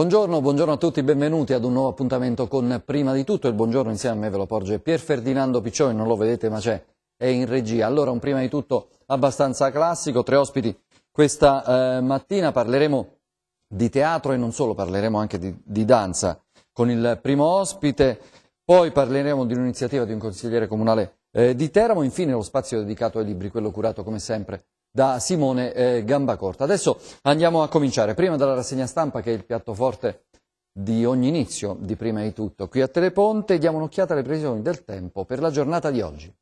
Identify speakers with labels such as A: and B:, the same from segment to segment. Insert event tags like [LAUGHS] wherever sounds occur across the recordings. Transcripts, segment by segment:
A: Buongiorno, buongiorno, a tutti, benvenuti ad un nuovo appuntamento con Prima di tutto. Il buongiorno insieme a me ve lo porge Pier Ferdinando Piccioni, non lo vedete ma c'è, è in regia. Allora un Prima di tutto abbastanza classico, tre ospiti questa eh, mattina, parleremo di teatro e non solo, parleremo anche di, di danza con il primo ospite, poi parleremo di un'iniziativa di un consigliere comunale eh, di Teramo, infine lo spazio dedicato ai libri, quello curato come sempre da Simone eh, Gambacorta. Adesso andiamo a cominciare, prima dalla rassegna stampa che è il piatto forte di ogni inizio, di prima di tutto. Qui a Teleponte diamo un'occhiata alle previsioni del tempo per la giornata di oggi.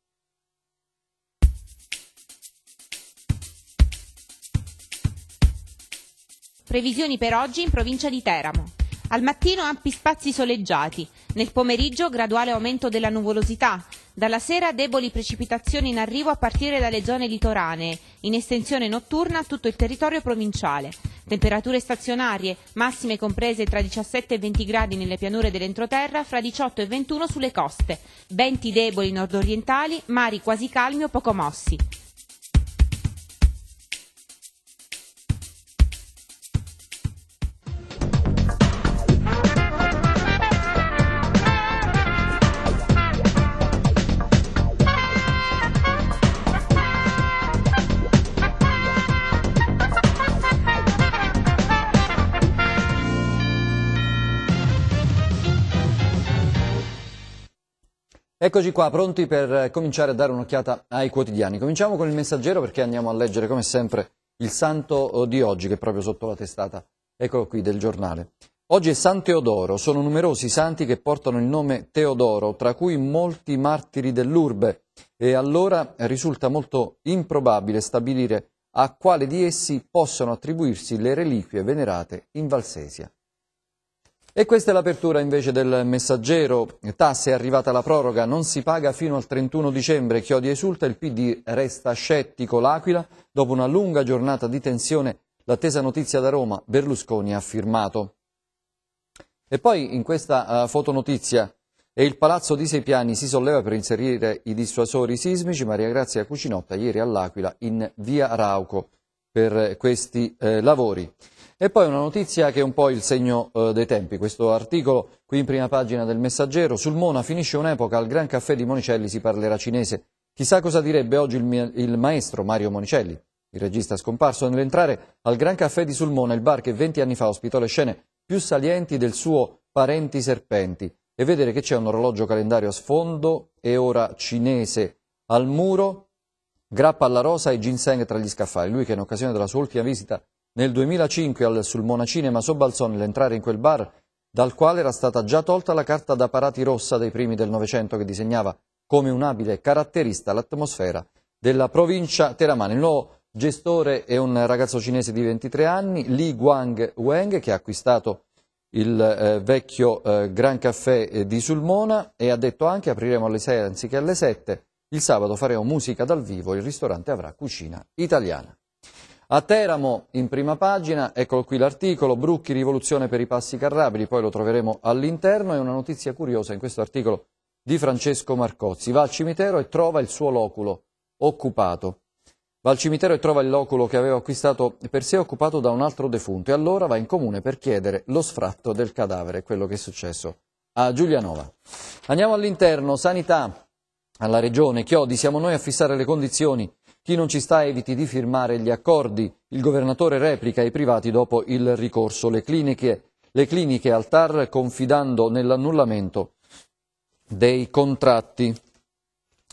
B: Previsioni per oggi in provincia di Teramo. Al mattino ampi spazi soleggiati, nel pomeriggio graduale aumento della nuvolosità, dalla sera deboli precipitazioni in arrivo a partire dalle zone litoranee, in estensione notturna a tutto il territorio provinciale. Temperature stazionarie, massime comprese tra 17 e 20 gradi nelle pianure dell'entroterra, fra 18 e 21 sulle coste. Venti deboli nordorientali, mari quasi calmi o poco mossi.
A: Eccoci qua, pronti per eh, cominciare a dare un'occhiata ai quotidiani. Cominciamo con il messaggero perché andiamo a leggere come sempre il santo eh, di oggi che è proprio sotto la testata, eccolo qui, del giornale. Oggi è San Teodoro, sono numerosi i santi che portano il nome Teodoro, tra cui molti martiri dell'urbe, e allora risulta molto improbabile stabilire a quale di essi possono attribuirsi le reliquie venerate in Valsesia. E questa è l'apertura invece del messaggero. Tasse è arrivata la proroga, non si paga fino al 31 dicembre. Chiodi esulta, il PD resta scettico. L'Aquila, dopo una lunga giornata di tensione, l'attesa notizia da Roma, Berlusconi ha firmato. E poi in questa uh, fotonotizia e il palazzo di sei piani si solleva per inserire i dissuasori sismici. Maria Grazia Cucinotta ieri all'Aquila in via Rauco per eh, questi eh, lavori. E poi una notizia che è un po' il segno eh, dei tempi, questo articolo qui in prima pagina del Messaggero, sul Mona finisce un'epoca, al Gran Caffè di Monicelli si parlerà cinese. Chissà cosa direbbe oggi il, mia, il maestro Mario Monicelli, il regista scomparso nell'entrare al Gran Caffè di Sulmona, il bar che 20 anni fa ospitò le scene più salienti del suo Parenti Serpenti, e vedere che c'è un orologio calendario a sfondo e ora cinese al muro, grappa alla rosa e ginseng tra gli scaffali. Lui che in occasione della sua ultima visita nel 2005 al Sulmona Cinema sobbalzò l'entrare in quel bar dal quale era stata già tolta la carta da parati rossa dei primi del Novecento che disegnava come un abile caratterista l'atmosfera della provincia teramana. Il nuovo gestore è un ragazzo cinese di 23 anni, Li Guang Weng, che ha acquistato il eh, vecchio eh, Gran Caffè eh, di Sulmona e ha detto anche apriremo alle 6 anziché alle 7, il sabato faremo musica dal vivo, il ristorante avrà cucina italiana. A Teramo, in prima pagina, eccolo qui l'articolo, Brucchi rivoluzione per i passi carrabili, poi lo troveremo all'interno, è una notizia curiosa in questo articolo di Francesco Marcozzi. Va al cimitero e trova il suo loculo occupato. Va al cimitero e trova il loculo che aveva acquistato per sé occupato da un altro defunto e allora va in comune per chiedere lo sfratto del cadavere, quello che è successo a Giulianova. Andiamo all'interno, sanità, alla regione, Chiodi, siamo noi a fissare le condizioni chi non ci sta eviti di firmare gli accordi. Il governatore replica ai privati dopo il ricorso. Le cliniche, le cliniche al TAR confidando nell'annullamento dei contratti.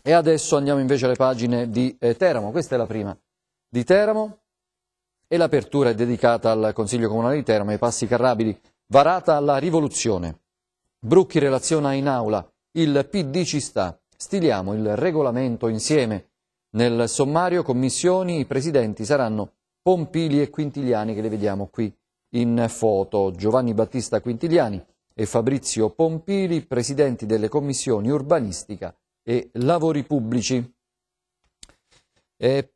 A: E adesso andiamo invece alle pagine di eh, Teramo. Questa è la prima di Teramo e l'apertura è dedicata al Consiglio Comunale di Teramo e passi carrabili. Varata la rivoluzione. Brucchi relaziona in aula. Il PD ci sta. Stiliamo il regolamento insieme. Nel sommario commissioni i presidenti saranno Pompili e Quintiliani che le vediamo qui in foto. Giovanni Battista Quintiliani e Fabrizio Pompili, presidenti delle commissioni urbanistica e lavori pubblici. E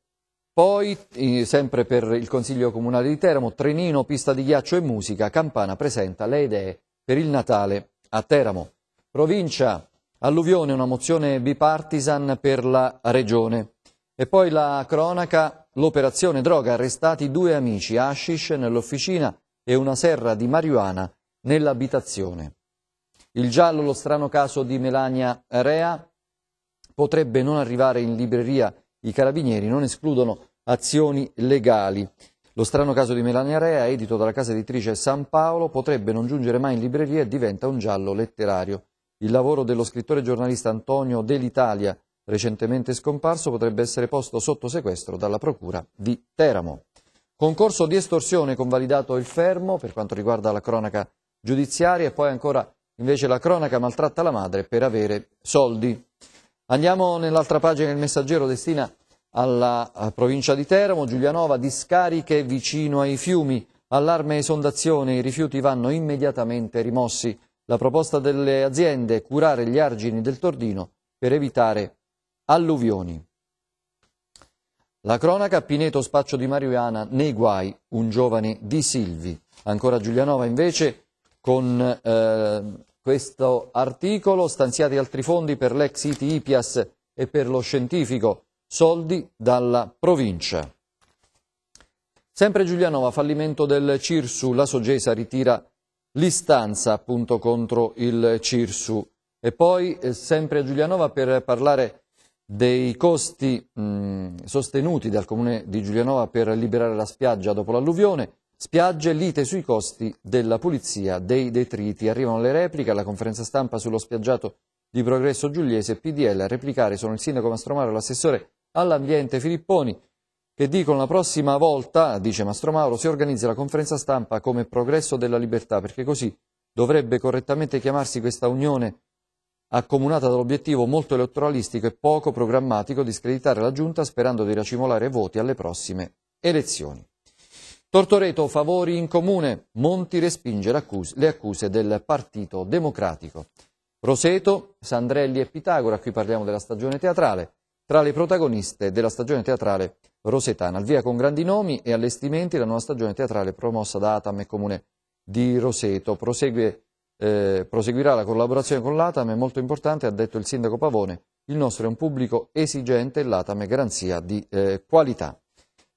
A: poi, sempre per il Consiglio Comunale di Teramo, Trenino, pista di ghiaccio e musica, Campana presenta le idee per il Natale a Teramo. Provincia, alluvione, una mozione bipartisan per la regione. E poi la cronaca, l'operazione droga, arrestati due amici, Ashish nell'officina e una serra di marijuana nell'abitazione. Il giallo, lo strano caso di Melania Rea, potrebbe non arrivare in libreria. I carabinieri non escludono azioni legali. Lo strano caso di Melania Rea, edito dalla casa editrice San Paolo, potrebbe non giungere mai in libreria e diventa un giallo letterario. Il lavoro dello scrittore e giornalista Antonio dell'Italia recentemente scomparso, potrebbe essere posto sotto sequestro dalla Procura di Teramo. Concorso di estorsione convalidato il fermo per quanto riguarda la cronaca giudiziaria e poi ancora invece la cronaca maltratta la madre per avere soldi. Andiamo nell'altra pagina il messaggero destina alla provincia di Teramo, Giulianova, discariche vicino ai fiumi, allarme sondazione, i rifiuti vanno immediatamente rimossi. La proposta delle aziende è curare gli argini del Tordino per evitare Alluvioni. La cronaca Pineto spaccio di marijuana nei guai, un giovane di Silvi. Ancora Giulianova invece con eh, questo articolo stanziati altri fondi per l'ex City IPIAS e per lo scientifico, soldi dalla provincia. Sempre Giulianova, fallimento del Cirsu, la Sogesa ritira l'istanza appunto contro il Cirsu. E poi eh, sempre Giulianova per parlare dei costi mh, sostenuti dal comune di Giulianova per liberare la spiaggia dopo l'alluvione, spiagge lite sui costi della pulizia dei detriti. Arrivano le repliche alla conferenza stampa sullo spiaggiato di Progresso Giuliese PDL. A replicare sono il sindaco Mastromaro e l'assessore all'ambiente Filipponi che dicono la prossima volta, dice Mastromauro, si organizza la conferenza stampa come progresso della libertà perché così dovrebbe correttamente chiamarsi questa unione accomunata dall'obiettivo molto elettoralistico e poco programmatico di screditare la Giunta sperando di racimolare voti alle prossime elezioni. Tortoreto favori in comune, Monti respinge le accuse del Partito Democratico. Roseto, Sandrelli e Pitagora, qui parliamo della stagione teatrale, tra le protagoniste della stagione teatrale rosetana, al via con grandi nomi e allestimenti la nuova stagione teatrale promossa da Atam e Comune di Roseto. Prosegue eh, proseguirà la collaborazione con l'ATAM, è molto importante, ha detto il sindaco Pavone, il nostro è un pubblico esigente l'ATAM è garanzia di eh, qualità.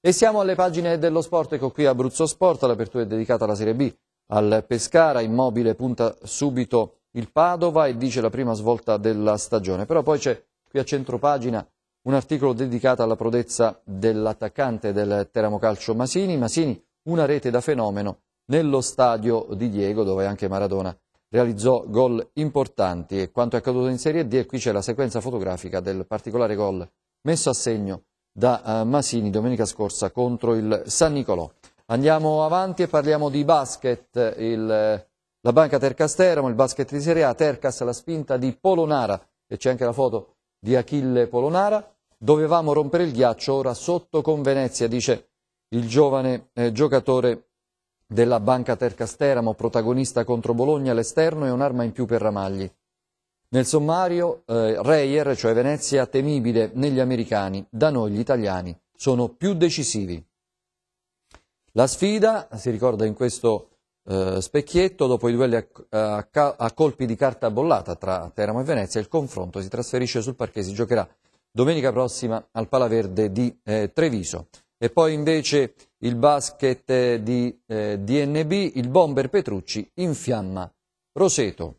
A: E siamo alle pagine dello sport, ecco qui Abruzzo Sport, l'apertura è dedicata alla Serie B, al Pescara, Immobile punta subito il Padova e dice la prima svolta della stagione, però poi c'è qui a centro pagina un articolo dedicato alla prodezza dell'attaccante del Teramo Calcio Masini, Masini una rete da fenomeno nello stadio di Diego dove anche Maradona realizzò gol importanti e quanto è accaduto in Serie D e qui c'è la sequenza fotografica del particolare gol messo a segno da eh, Masini domenica scorsa contro il San Nicolò. Andiamo avanti e parliamo di basket, il, la banca Tercas Teramo, il basket di Serie A, Tercas la spinta di Polonara e c'è anche la foto di Achille Polonara. Dovevamo rompere il ghiaccio, ora sotto con Venezia, dice il giovane eh, giocatore della Banca Tercasteramo, protagonista contro Bologna, all'esterno è un'arma in più per Ramagli. Nel sommario, eh, Reyer, cioè Venezia, temibile negli americani, da noi gli italiani sono più decisivi. La sfida, si ricorda in questo eh, specchietto, dopo i duelli a, a, a, colpi di carta bollata tra Teramo e Venezia, il confronto si trasferisce sul parquet, si giocherà domenica prossima al Palaverde di eh, Treviso. E poi invece il basket di eh, DNB, il bomber Petrucci in fiamma Roseto.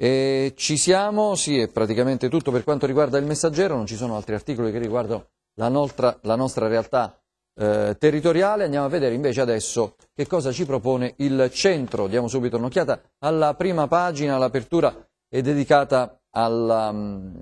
A: E ci siamo, sì, è praticamente tutto per quanto riguarda il messaggero, non ci sono altri articoli che riguardano la nostra, la nostra realtà eh, territoriale. Andiamo a vedere invece adesso che cosa ci propone il centro. Diamo subito un'occhiata alla prima pagina, l'apertura è dedicata alla, mm,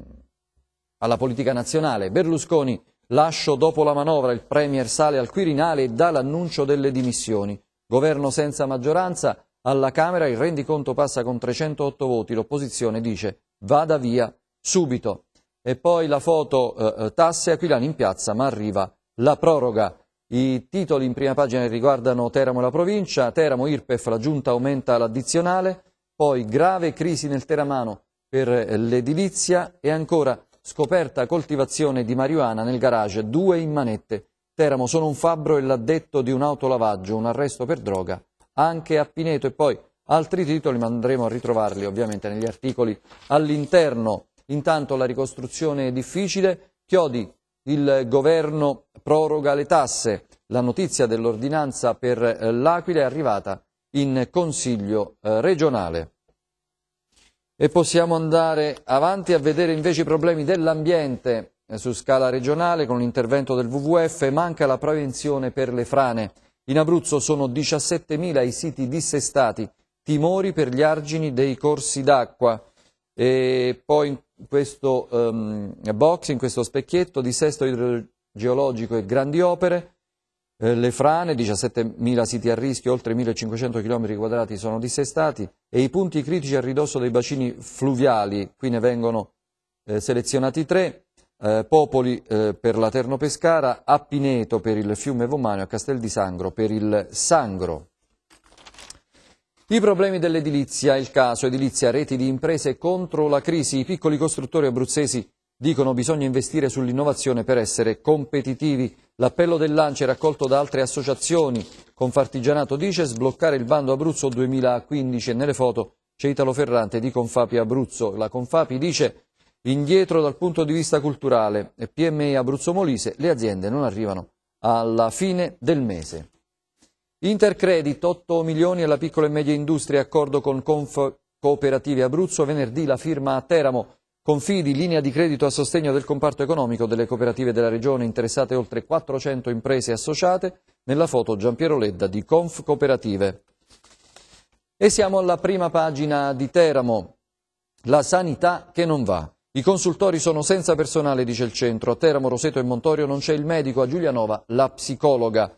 A: alla politica nazionale. Berlusconi Lascio dopo la manovra il Premier sale al Quirinale e dà l'annuncio delle dimissioni. Governo senza maggioranza, alla Camera il rendiconto passa con 308 voti, l'opposizione dice vada via subito. E poi la foto eh, eh, tasse Aquilani in piazza, ma arriva la proroga. I titoli in prima pagina riguardano Teramo e la provincia, Teramo Irpef, la giunta aumenta l'addizionale, poi grave crisi nel Teramano per eh, l'edilizia e ancora Scoperta coltivazione di marijuana nel garage, due in manette. Teramo sono un fabbro e l'addetto di un autolavaggio, un arresto per droga anche a Pineto e poi altri titoli, ma andremo a ritrovarli ovviamente negli articoli all'interno. Intanto la ricostruzione è difficile, Chiodi, il governo proroga le tasse, la notizia dell'ordinanza per eh, l'Aquila è arrivata in Consiglio eh, regionale e possiamo andare avanti a vedere invece i problemi dell'ambiente eh, su scala regionale con l'intervento del WWF, manca la prevenzione per le frane. In Abruzzo sono 17.000 i siti dissestati, timori per gli argini dei corsi d'acqua. E poi in questo um, box, in questo specchietto, dissesto idrogeologico e grandi opere, eh, le frane, 17.000 siti a rischio, oltre 1.500 km2 sono dissestati e i punti critici a ridosso dei bacini fluviali, qui ne vengono eh, selezionati tre, eh, Popoli eh, per la Ternopescara, a Pineto per il fiume Vomano e a Castel di Sangro per il Sangro. I problemi dell'edilizia, il caso edilizia reti di imprese contro la crisi, i piccoli costruttori abruzzesi dicono bisogna investire sull'innovazione per essere competitivi. L'appello del dell'ANCI raccolto da altre associazioni Confartigianato dice sbloccare il bando Abruzzo 2015 e nelle foto c'è Italo Ferrante di Confapi Abruzzo. La Confapi dice indietro dal punto di vista culturale e PMI Abruzzo Molise le aziende non arrivano alla fine del mese. Intercredit 8 milioni alla piccola e media industria accordo con Conf Cooperative Abruzzo venerdì la firma a Teramo Confidi, linea di credito a sostegno del comparto economico delle cooperative della regione, interessate oltre 400 imprese associate, nella foto Giampiero Ledda di Conf Cooperative. E siamo alla prima pagina di Teramo, la sanità che non va. I consultori sono senza personale, dice il centro. A Teramo, Roseto e Montorio non c'è il medico, a Giulianova la psicologa.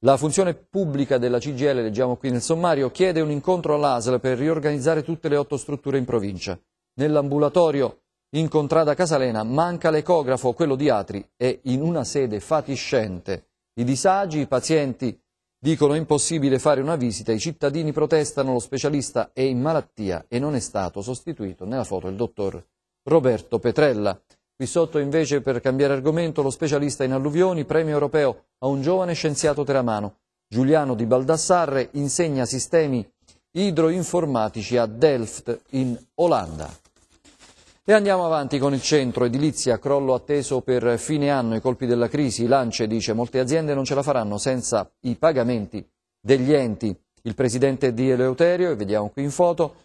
A: La funzione pubblica della CGL, leggiamo qui nel sommario, chiede un incontro all'ASL per riorganizzare tutte le otto strutture in provincia. Nell'ambulatorio in contrada Casalena manca l'ecografo, quello di Atri è in una sede fatiscente. I disagi, i pazienti dicono impossibile fare una visita, i cittadini protestano, lo specialista è in malattia e non è stato sostituito nella foto il dottor Roberto Petrella. Qui sotto invece, per cambiare argomento, lo specialista in alluvioni, premio europeo a un giovane scienziato teramano. Giuliano di Baldassarre insegna sistemi idroinformatici a Delft in Olanda. E andiamo avanti con il centro, edilizia, crollo atteso per fine anno, i colpi della crisi, Lance dice molte aziende non ce la faranno senza i pagamenti degli enti. Il presidente di Eleuterio, e vediamo qui in foto,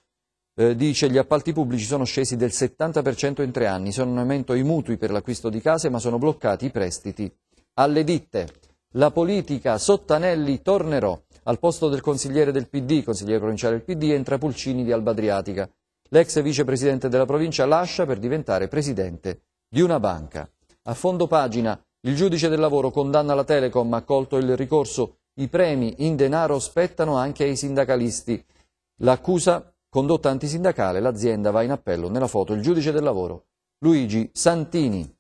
A: eh, dice gli appalti pubblici sono scesi del 70% in tre anni, sono in aumento i mutui per l'acquisto di case ma sono bloccati i prestiti alle ditte. La politica, Sottanelli, tornerò. Al posto del consigliere del PD, consigliere provinciale del PD, entra Pulcini di Alba Adriatica. L'ex vicepresidente della provincia lascia per diventare presidente di una banca. A fondo pagina, il giudice del lavoro condanna la Telecom, ha colto il ricorso, i premi in denaro spettano anche ai sindacalisti. L'accusa condotta antisindacale, l'azienda va in appello. Nella foto il giudice del lavoro, Luigi Santini.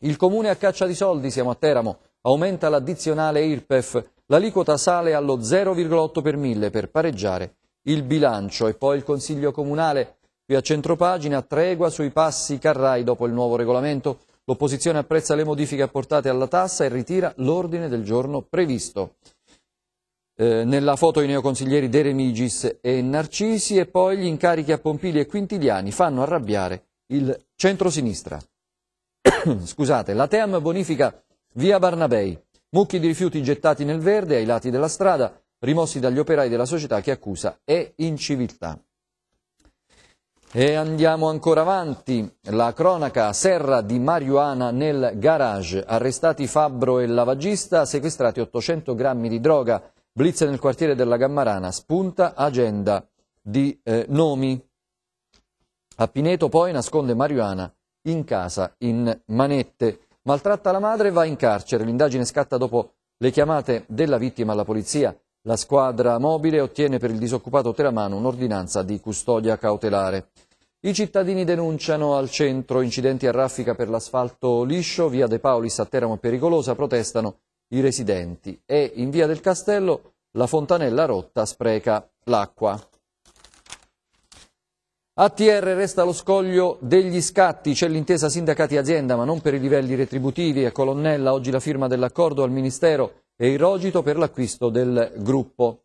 A: Il comune a caccia di soldi, siamo a Teramo, aumenta l'addizionale IRPEF, l'aliquota sale allo 0,8 per mille per pareggiare il bilancio e poi il Consiglio Comunale. Qui a centropagina, tregua sui passi Carrai dopo il nuovo regolamento. L'opposizione apprezza le modifiche apportate alla tassa e ritira l'ordine del giorno previsto. Eh, nella foto i neoconsiglieri De Remigis e Narcisi e poi gli incarichi a Pompili e Quintiliani fanno arrabbiare il centrosinistra. [COUGHS] Scusate, la Team bonifica via Barnabei, mucchi di rifiuti gettati nel verde ai lati della strada, rimossi dagli operai della società che accusa è inciviltà. E andiamo ancora avanti, la cronaca serra di marijuana nel garage, arrestati Fabbro e lavagista, sequestrati 800 grammi di droga, blitz nel quartiere della Gammarana, spunta agenda di eh, nomi. A Pineto poi nasconde marijuana in casa in manette, maltratta la madre e va in carcere, l'indagine scatta dopo le chiamate della vittima alla polizia. La squadra mobile ottiene per il disoccupato Teramano un'ordinanza di custodia cautelare. I cittadini denunciano al centro incidenti a raffica per l'asfalto liscio, via De Paulis a Teramo pericolosa, protestano i residenti e in via del Castello la fontanella rotta spreca l'acqua. ATR resta lo scoglio degli scatti, c'è l'intesa sindacati azienda ma non per i livelli retributivi e colonnella oggi la firma dell'accordo al Ministero e il rogito per l'acquisto del gruppo.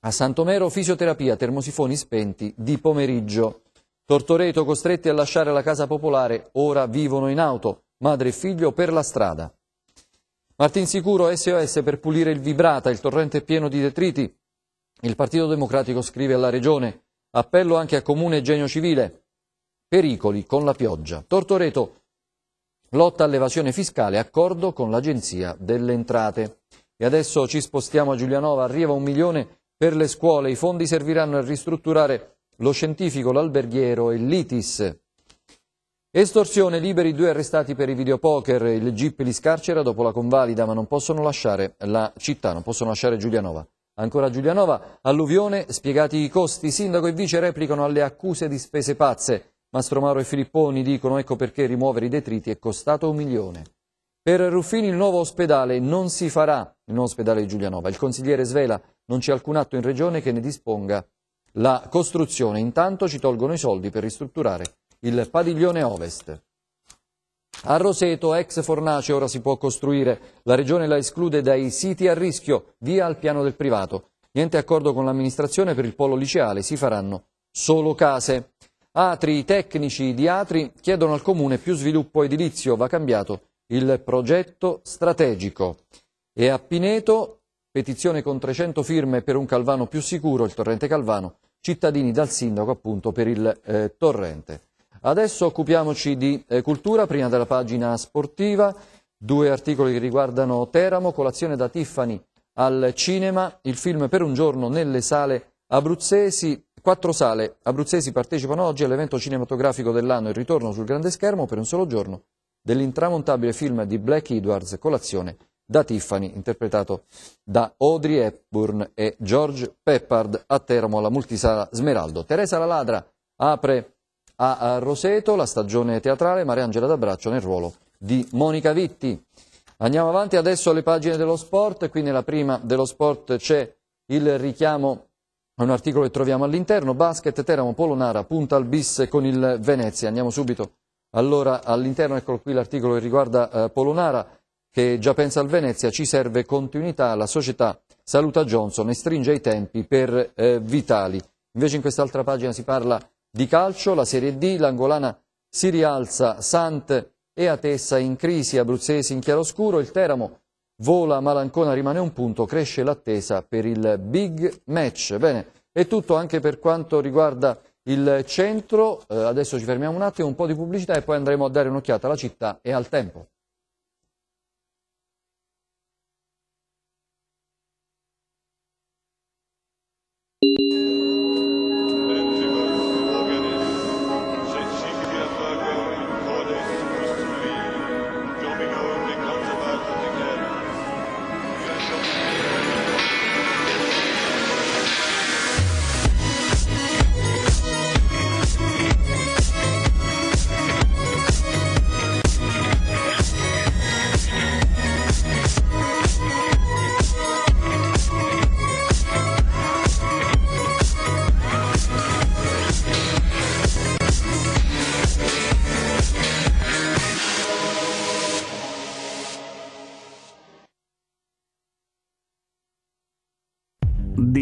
A: A Santomero fisioterapia, termosifoni spenti di pomeriggio. Tortoreto costretti a lasciare la casa popolare, ora vivono in auto, madre e figlio per la strada. Martin Sicuro, SOS per pulire il vibrata, il torrente è pieno di detriti. Il Partito Democratico scrive alla Regione, appello anche a Comune Genio Civile, pericoli con la pioggia. Tortoreto, Lotta all'evasione fiscale, accordo con l'Agenzia delle Entrate. E adesso ci spostiamo a Giulianova, arriva un milione per le scuole, i fondi serviranno a ristrutturare lo scientifico, l'alberghiero e l'ITIS. Estorsione, liberi due arrestati per i videopoker, il GIP li scarcera dopo la convalida ma non possono lasciare la città, non possono lasciare Giulianova. Ancora Giulianova, alluvione, spiegati i costi, sindaco e vice replicano alle accuse di spese pazze. Mastromaro e Filipponi dicono ecco perché rimuovere i detriti è costato un milione. Per Ruffini il nuovo ospedale non si farà, il nuovo ospedale di Giulianova. Il consigliere svela non c'è alcun atto in regione che ne disponga la costruzione. Intanto ci tolgono i soldi per ristrutturare il padiglione ovest. A Roseto, ex fornace, ora si può costruire. La regione la esclude dai siti a rischio, via al piano del privato. Niente accordo con l'amministrazione per il polo liceale, si faranno solo case. Atri, tecnici di Atri chiedono al Comune più sviluppo edilizio, va cambiato il progetto strategico. E a Pineto, petizione con 300 firme per un Calvano più sicuro, il torrente Calvano, cittadini dal sindaco appunto per il eh, torrente. Adesso occupiamoci di eh, cultura, prima della pagina sportiva, due articoli che riguardano Teramo, colazione da Tiffany al cinema, il film per un giorno nelle sale abruzzesi, Quattro sale abruzzesi partecipano oggi all'evento cinematografico dell'anno Il ritorno sul grande schermo per un solo giorno dell'intramontabile film di Black Edwards Colazione da Tiffany, interpretato da Audrey Hepburn e George Peppard a Teramo alla multisala Smeraldo. Teresa la Ladra apre a Roseto la stagione teatrale, Mariangela D'Abraccio nel ruolo di Monica Vitti. Andiamo avanti adesso alle pagine dello sport, qui nella prima dello sport c'è il richiamo è un articolo che troviamo all'interno, basket Teramo Polonara, punta al bis con il Venezia. Andiamo subito allora all'interno, eccolo qui l'articolo che riguarda eh, Polonara che già pensa al Venezia, ci serve continuità, la società saluta Johnson e stringe i tempi per eh, Vitali. Invece in quest'altra pagina si parla di calcio, la Serie D, l'Angolana si rialza, Sant e Atessa in crisi, Abruzzesi in chiaroscuro, il Teramo vola Malancona, rimane un punto, cresce l'attesa per il big match. Bene, è tutto anche per quanto riguarda il centro, eh, adesso ci fermiamo un attimo, un po' di pubblicità e poi andremo a dare un'occhiata alla città e al tempo.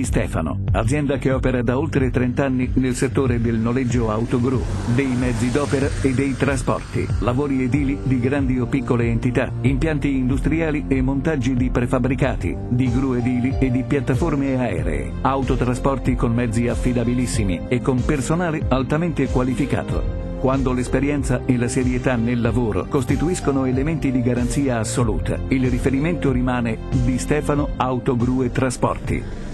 C: Stefano, azienda che opera da oltre 30 anni nel settore del noleggio autogru, dei mezzi d'opera e dei trasporti, lavori edili di grandi o piccole entità, impianti industriali e montaggi di prefabbricati, di gru edili e di piattaforme aeree, autotrasporti con mezzi affidabilissimi e con personale altamente qualificato quando l'esperienza e la serietà nel lavoro costituiscono elementi di garanzia assoluta. Il riferimento rimane di Stefano Autogrue Trasporti.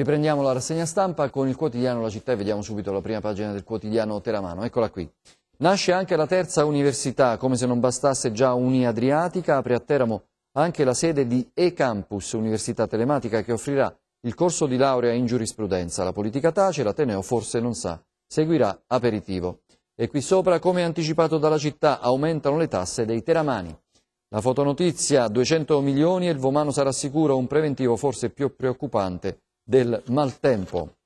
A: Riprendiamo la rassegna stampa con il quotidiano La Città e vediamo subito la prima pagina del quotidiano Teramano. Eccola qui. Nasce anche la terza università, come se non bastasse già Uniadriatica, apre a Teramo anche la sede di eCampus, università telematica che offrirà il corso di laurea in giurisprudenza. La politica tace, l'Ateneo forse non sa, seguirà aperitivo. E qui sopra, come anticipato dalla città, aumentano le tasse dei teramani. La fotonotizia, 200 milioni e il Vomano sarà sicuro, un preventivo forse più preoccupante del maltempo.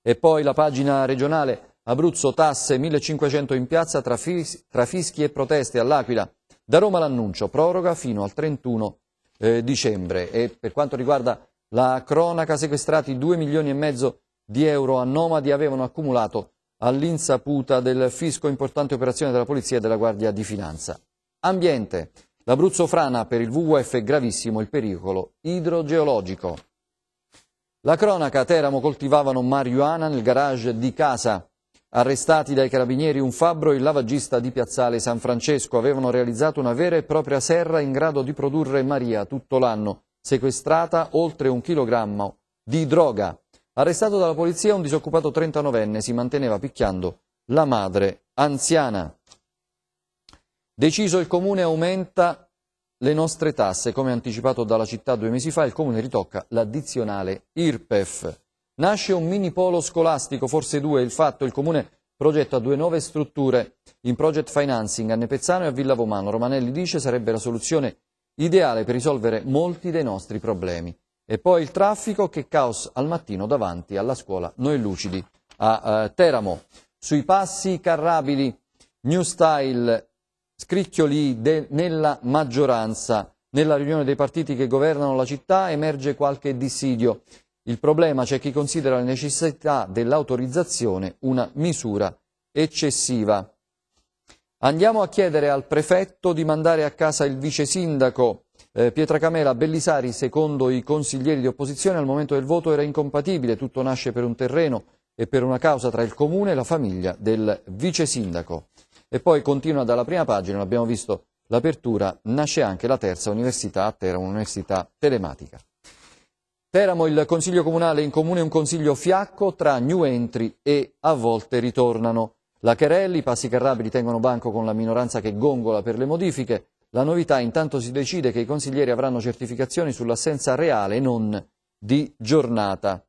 A: E poi la pagina regionale Abruzzo tasse 1500 in piazza tra, fis tra fischi e proteste all'Aquila. Da Roma l'annuncio, proroga fino al 31 eh, dicembre. E per quanto riguarda la cronaca, sequestrati 2 milioni e mezzo di euro a nomadi avevano accumulato all'insaputa del fisco importante operazione della Polizia e della Guardia di Finanza. Ambiente. L'Abruzzo frana per il WWF gravissimo il pericolo idrogeologico. La cronaca a Teramo coltivavano marijuana nel garage di casa. Arrestati dai carabinieri un fabbro e il lavagista di Piazzale San Francesco avevano realizzato una vera e propria serra in grado di produrre Maria tutto l'anno, sequestrata oltre un chilogrammo di droga. Arrestato dalla polizia un disoccupato 39enne si manteneva picchiando la madre anziana. Deciso il comune aumenta le nostre tasse, come anticipato dalla città due mesi fa, il Comune ritocca l'addizionale IRPEF. Nasce un mini polo scolastico, forse due, il fatto il Comune progetta due nuove strutture in project financing a Nepezzano e a Villa Vomano. Romanelli dice sarebbe la soluzione ideale per risolvere molti dei nostri problemi. E poi il traffico, che caos al mattino davanti alla scuola Noi Lucidi a eh, Teramo. Sui passi carrabili New Style scricchioli de, nella maggioranza. Nella riunione dei partiti che governano la città emerge qualche dissidio. Il problema c'è chi considera la necessità dell'autorizzazione una misura eccessiva. Andiamo a chiedere al prefetto di mandare a casa il vice sindaco eh, Camela Bellisari, secondo i consiglieri di opposizione, al momento del voto era incompatibile, tutto nasce per un terreno e per una causa tra il comune e la famiglia del vice sindaco. E poi continua dalla prima pagina, abbiamo visto l'apertura, nasce anche la terza università a Teramo, un'università telematica. Teramo, il Consiglio Comunale in Comune, un consiglio fiacco tra new entry e a volte ritornano. La Cherelli, Passi Carrabili tengono banco con la minoranza che gongola per le modifiche. La novità intanto si decide che i consiglieri avranno certificazioni sull'assenza reale non di giornata.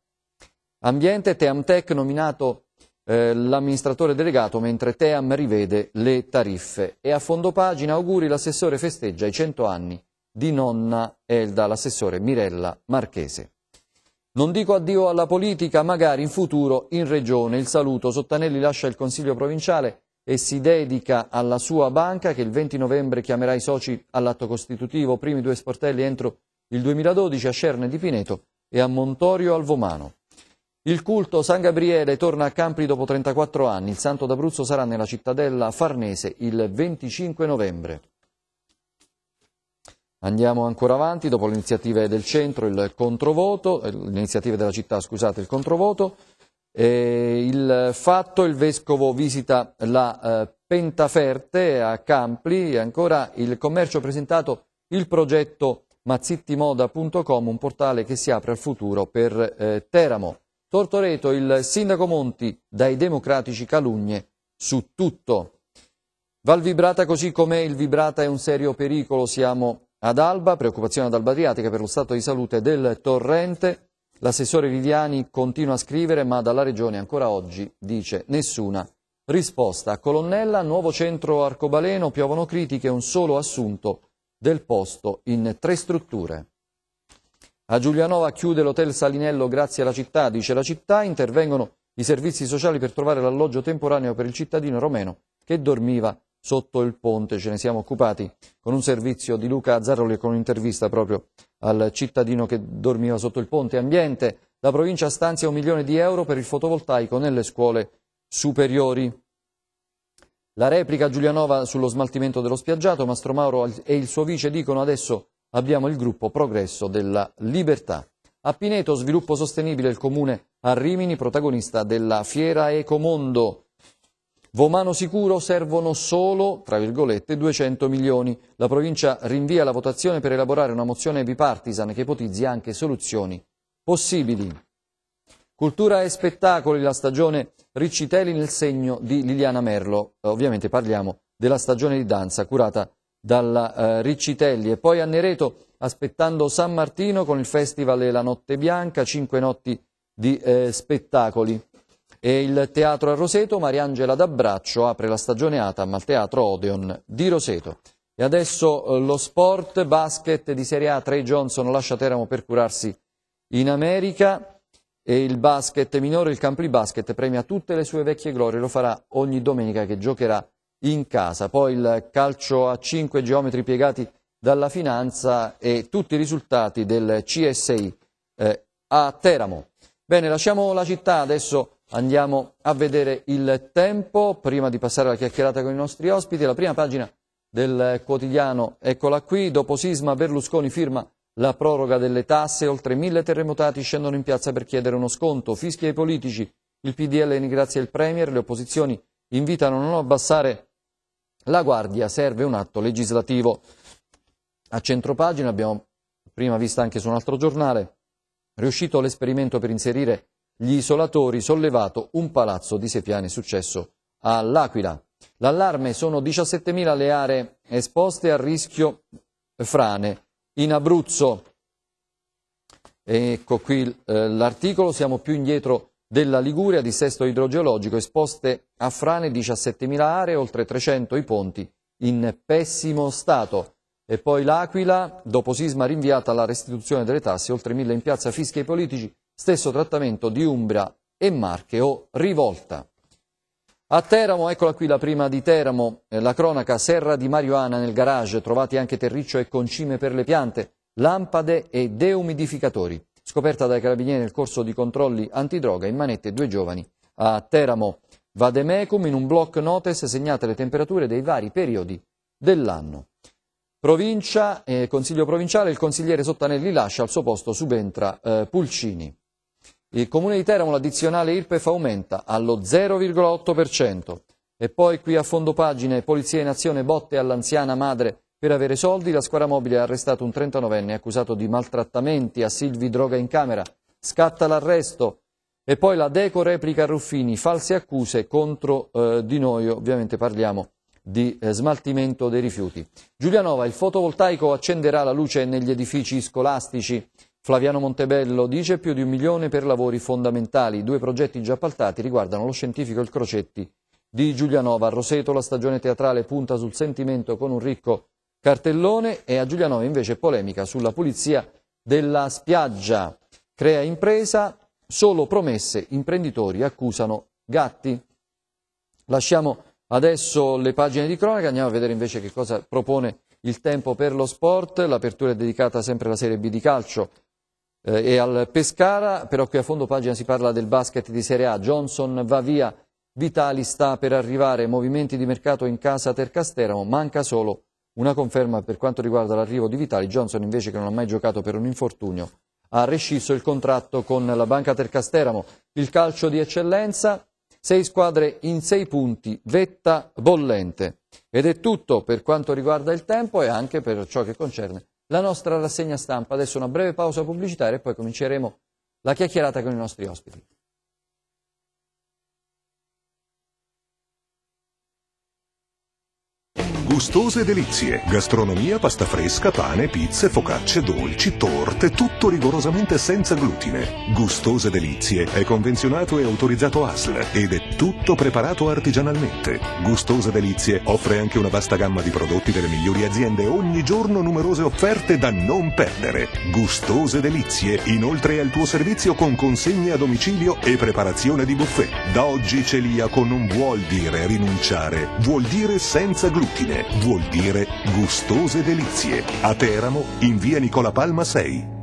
A: Ambiente, Teamtec nominato eh, l'amministratore delegato mentre Team rivede le tariffe. E a fondo pagina auguri l'assessore festeggia i 100 anni di nonna Elda, l'assessore Mirella Marchese. Non dico addio alla politica, magari in futuro in regione. Il saluto. Sottanelli lascia il Consiglio provinciale e si dedica alla sua banca che il 20 novembre chiamerà i soci all'atto costitutivo, primi due sportelli entro il 2012 a Cerne di Pineto e a Montorio Alvomano. Il culto San Gabriele torna a Campri dopo 34 anni. Il santo d'Abruzzo sarà nella cittadella farnese il 25 novembre. Andiamo ancora avanti, dopo le iniziative del centro, il controvoto, eh, le iniziative della città, scusate, il controvoto. E il fatto, il vescovo visita la eh, Pentaferte a Campli, e ancora il commercio ha presentato il progetto mazzittimoda.com, un portale che si apre al futuro per eh, Teramo. Tortoreto, il sindaco Monti, dai democratici calugne su tutto. Val Vibrata così com'è, il Vibrata è un serio pericolo, siamo ad Alba, preoccupazione ad Alba Adriatica per lo stato di salute del torrente, l'assessore Viviani continua a scrivere ma dalla regione ancora oggi dice nessuna risposta. Colonnella, nuovo centro arcobaleno, piovono critiche, un solo assunto del posto in tre strutture. A Giulianova chiude l'hotel Salinello grazie alla città, dice la città, intervengono i servizi sociali per trovare l'alloggio temporaneo per il cittadino romeno che dormiva sotto il ponte. Ce ne siamo occupati con un servizio di Luca Azzaroli e con un'intervista proprio al cittadino che dormiva sotto il ponte. Ambiente, la provincia stanzia un milione di euro per il fotovoltaico nelle scuole superiori. La replica Giulianova sullo smaltimento dello spiaggiato, Mastro Mauro e il suo vice dicono adesso abbiamo il gruppo Progresso della Libertà. A Pineto sviluppo sostenibile il comune a Rimini, protagonista della fiera Ecomondo. Vomano sicuro servono solo, 200 milioni. La provincia rinvia la votazione per elaborare una mozione bipartisan che ipotizzi anche soluzioni possibili. Cultura e spettacoli, la stagione Riccitelli nel segno di Liliana Merlo. Ovviamente parliamo della stagione di danza curata dalla eh, Riccitelli e poi a Nereto aspettando San Martino con il festival e la Notte Bianca, cinque notti di eh, spettacoli. E il teatro a Roseto, Mariangela d'Abbraccio apre la stagione ATAM al teatro Odeon di Roseto. E adesso eh, lo sport, basket di Serie A, Trey Johnson lascia Teramo per curarsi in America e il basket minore, il Campli Basket, premia tutte le sue vecchie glorie, lo farà ogni domenica che giocherà in casa. Poi il calcio a 5 geometri piegati dalla finanza e tutti i risultati del CSI eh, a Teramo. Bene, lasciamo la città, adesso andiamo a vedere il tempo, prima di passare alla chiacchierata con i nostri ospiti, la prima pagina del quotidiano, eccola qui, dopo sisma Berlusconi firma la proroga delle tasse, oltre mille terremotati scendono in piazza per chiedere uno sconto, fischia ai politici, il PDL ringrazia il Premier, le opposizioni invitano a non abbassare la guardia serve un atto legislativo. A centropagina abbiamo prima visto anche su un altro giornale, riuscito l'esperimento per inserire gli isolatori, sollevato un palazzo di Sepiani, successo all'Aquila. L'allarme sono 17.000 le aree esposte a rischio frane. In Abruzzo, ecco qui eh, l'articolo, siamo più indietro della Liguria, dissesto idrogeologico, esposte a frane 17.000 aree, oltre 300 i ponti in pessimo stato. E poi l'Aquila, dopo sisma rinviata alla restituzione delle tasse, oltre 1.000 in piazza fischi ai politici, stesso trattamento di Umbria e Marche o rivolta. A Teramo, eccola qui la prima di Teramo, eh, la cronaca Serra di Marijuana nel garage, trovati anche terriccio e concime per le piante, lampade e deumidificatori scoperta dai carabinieri nel corso di controlli antidroga in manette due giovani a Teramo. Vademecum in un block notes segnate le temperature dei vari periodi dell'anno. Provincia, eh, Consiglio provinciale, il consigliere Sottanelli lascia, al suo posto subentra eh, Pulcini. Il Comune di Teramo l'addizionale IRPEF aumenta allo 0,8%. E poi qui a fondo pagine, Polizia in azione botte all'anziana madre per avere soldi la squadra mobile ha arrestato un 39enne accusato di maltrattamenti a Silvi Droga in camera. Scatta l'arresto e poi la Deco replica a Ruffini, false accuse contro eh, di noi, ovviamente parliamo di eh, smaltimento dei rifiuti. Giulianova, il fotovoltaico accenderà la luce negli edifici scolastici. Flaviano Montebello dice più di un milione per lavori fondamentali. Due progetti già appaltati riguardano lo scientifico e il Crocetti di Giulianova. Roseto la stagione teatrale punta sul sentimento con un ricco cartellone e a Giulianova invece polemica sulla pulizia della spiaggia. Crea impresa, solo promesse, imprenditori accusano Gatti. Lasciamo adesso le pagine di cronaca, andiamo a vedere invece che cosa propone il tempo per lo sport, l'apertura è dedicata sempre alla Serie B di calcio eh, e al Pescara, però qui a fondo pagina si parla del basket di Serie A, Johnson va via, Vitali sta per arrivare, movimenti di mercato in casa Tercasteramo, manca solo una conferma per quanto riguarda l'arrivo di Vitali, Johnson invece che non ha mai giocato per un infortunio ha rescisso il contratto con la Banca Tercasteramo. Il calcio di eccellenza, sei squadre in sei punti, vetta bollente. Ed è tutto per quanto riguarda il tempo e anche per ciò che concerne la nostra rassegna stampa. Adesso una breve pausa pubblicitaria e poi cominceremo la chiacchierata con i nostri ospiti. Gustose
D: delizie. Gastronomia, pasta fresca, pane, pizze, focacce, dolci, torte, tutto rigorosamente senza glutine. Gustose delizie è convenzionato e autorizzato ASL ed è tutto preparato artigianalmente. Gustose delizie offre anche una vasta gamma di prodotti delle migliori aziende ogni giorno numerose offerte da non perdere. Gustose delizie inoltre è al tuo servizio con consegne a domicilio e preparazione di buffet. Da oggi celiaco non vuol dire rinunciare, vuol dire senza glutine vuol dire gustose delizie. A Teramo, in via Nicola Palma 6.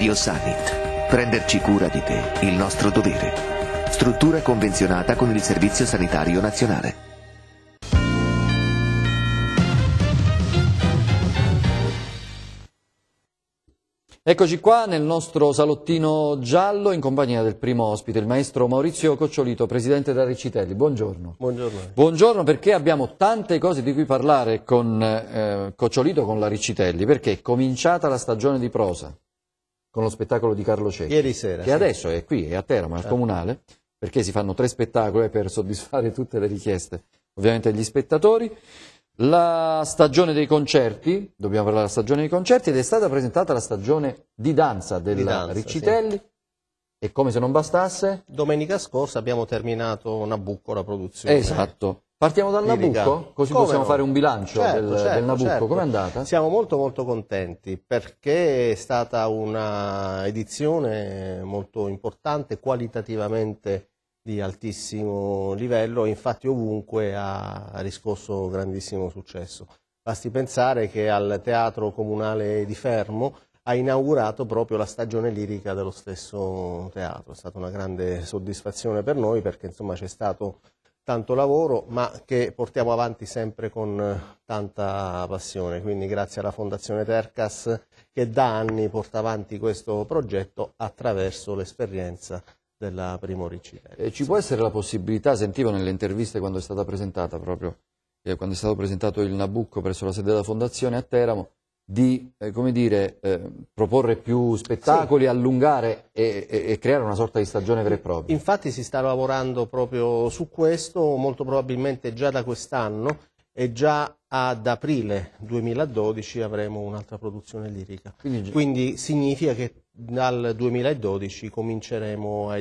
C: Radio Sanit. Prenderci cura di te, il nostro dovere. Struttura convenzionata con il Servizio Sanitario Nazionale.
A: Eccoci qua nel nostro salottino giallo in compagnia del primo ospite, il maestro Maurizio Cocciolito, presidente della Recitelli. Buongiorno. Buongiorno. Buongiorno perché abbiamo tante cose di cui parlare con eh, Cocciolito, con la Recitelli, perché è cominciata la stagione di prosa con lo spettacolo di Carlo Cecchi. Ieri sera. Che sì. adesso è qui, è a Teramo, al ah. comunale, perché si fanno tre spettacoli per soddisfare tutte le richieste, ovviamente, degli spettatori. La stagione dei concerti, dobbiamo parlare della stagione dei concerti, ed è stata presentata la stagione di danza della di danza, Riccitelli. Sì. E come se non bastasse? Domenica scorsa abbiamo
E: terminato Nabucco la produzione. Esatto. Partiamo dal Nabucco, così Come possiamo no? fare un bilancio certo, del, certo, del, Nabucco. Certo. Com'è andata? Siamo molto molto contenti perché è stata un'edizione molto importante, qualitativamente di altissimo livello, infatti ovunque ha riscosso grandissimo successo. Basti pensare che al Teatro Comunale di Fermo ha inaugurato proprio la stagione lirica dello stesso teatro. È stata una grande soddisfazione per noi perché insomma c'è stato tanto lavoro, ma che portiamo avanti sempre con eh, tanta passione. Quindi grazie alla Fondazione Tercas che da anni porta avanti questo progetto attraverso l'esperienza della Primo Ricitelli. Ci può
A: essere la possibilità, sentivo nelle interviste quando è stata presentata proprio, eh, quando è stato presentato il Nabucco presso la sede della Fondazione a Teramo, di eh, dire, eh, proporre più spettacoli, sì. allungare e, e, e, creare una sorta di stagione vera e propria. Infatti si sta lavorando
E: proprio su questo, molto probabilmente già da quest'anno e già ad aprile 2012 avremo un'altra produzione lirica. Quindi, Quindi significa che dal 2012 cominceremo a, a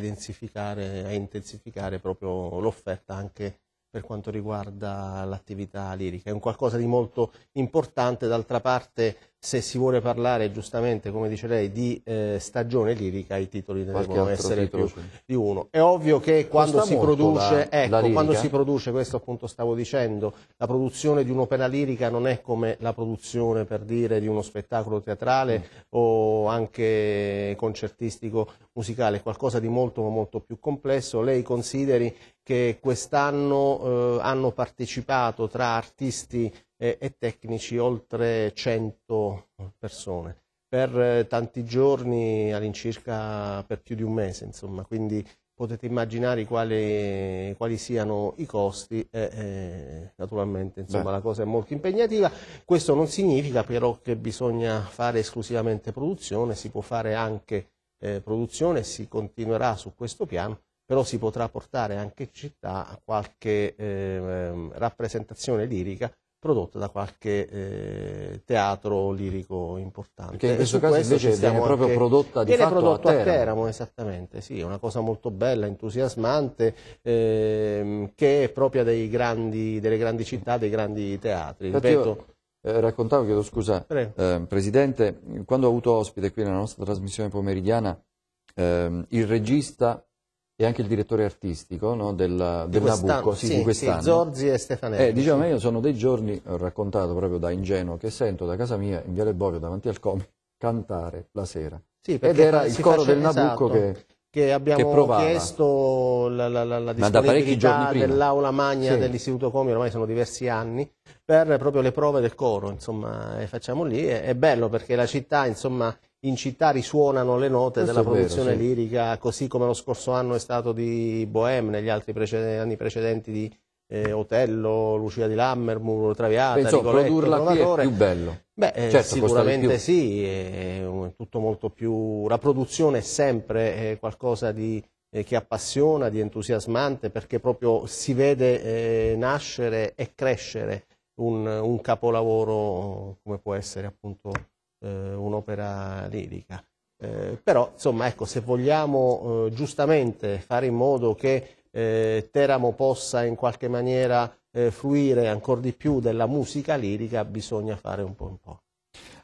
E: intensificare proprio l'offerta anche per quanto riguarda l'attività lirica, è un qualcosa di molto importante, d'altra parte se si vuole parlare giustamente, come dice lei, di eh, stagione lirica, i titoli ne devono essere titolo, più quindi. di uno. È ovvio che quando si, produce, la, ecco, la quando si produce, questo appunto stavo dicendo, la produzione di un'opera lirica non è come la produzione, per dire, di uno spettacolo teatrale mm. o anche concertistico musicale, è qualcosa di molto molto più complesso. Lei consideri che quest'anno eh, hanno partecipato tra artisti e, e tecnici oltre 100 persone per eh, tanti giorni all'incirca per più di un mese insomma quindi potete immaginare quali, quali siano i costi e, e naturalmente insomma, la cosa è molto impegnativa questo non significa però che bisogna fare esclusivamente produzione si può fare anche eh, produzione si continuerà su questo piano però si potrà portare anche in città qualche eh, rappresentazione lirica prodotta da qualche eh, teatro lirico importante. Che in questo caso questo invece viene proprio prodotta di viene fatto a Teramo. a Teramo. esattamente, sì, è una cosa molto bella, entusiasmante, ehm, che è propria grandi, delle grandi città, dei grandi teatri. Ripeto,
A: io, eh, raccontavo, chiedo scusa, eh, Presidente, quando ho avuto ospite qui nella nostra trasmissione pomeridiana, ehm, il regista e anche il direttore artistico no, del, del Nabucco, sì, sì, di quest'anno. Sì, Zorzi e Stefanelli. Eh, diciamo, io sono dei giorni, ho raccontato proprio da ingenuo, che sento da casa mia, in Viale Borio, davanti al Comi, cantare la sera. Sì, Ed era il coro del Nabucco esatto, che che abbiamo che
E: chiesto la, la, la, la disponibilità dell'aula magna sì. dell'istituto Comi ormai sono diversi anni per proprio le prove del coro insomma e facciamo lì è, è bello perché la città insomma in città risuonano le note Questo della produzione vero, sì. lirica, così come lo scorso anno è stato di Bohème, negli altri precedenti, anni precedenti di eh, Otello, Lucia di Lammermoor, Traviata, Penso, Ricoletto, Trovatore. È più bello. Beh, eh, certo, sicuramente sì, è, tutto molto più... La produzione è sempre eh, qualcosa di eh, che appassiona, di entusiasmante, perché proprio si vede eh, nascere e crescere un, un capolavoro come può essere appunto eh, un'opera lirica. Eh, però, insomma, ecco, se vogliamo eh, giustamente fare in modo che eh, Teramo possa in qualche maniera eh, fruire ancora di più della musica lirica, bisogna fare un po' un po'.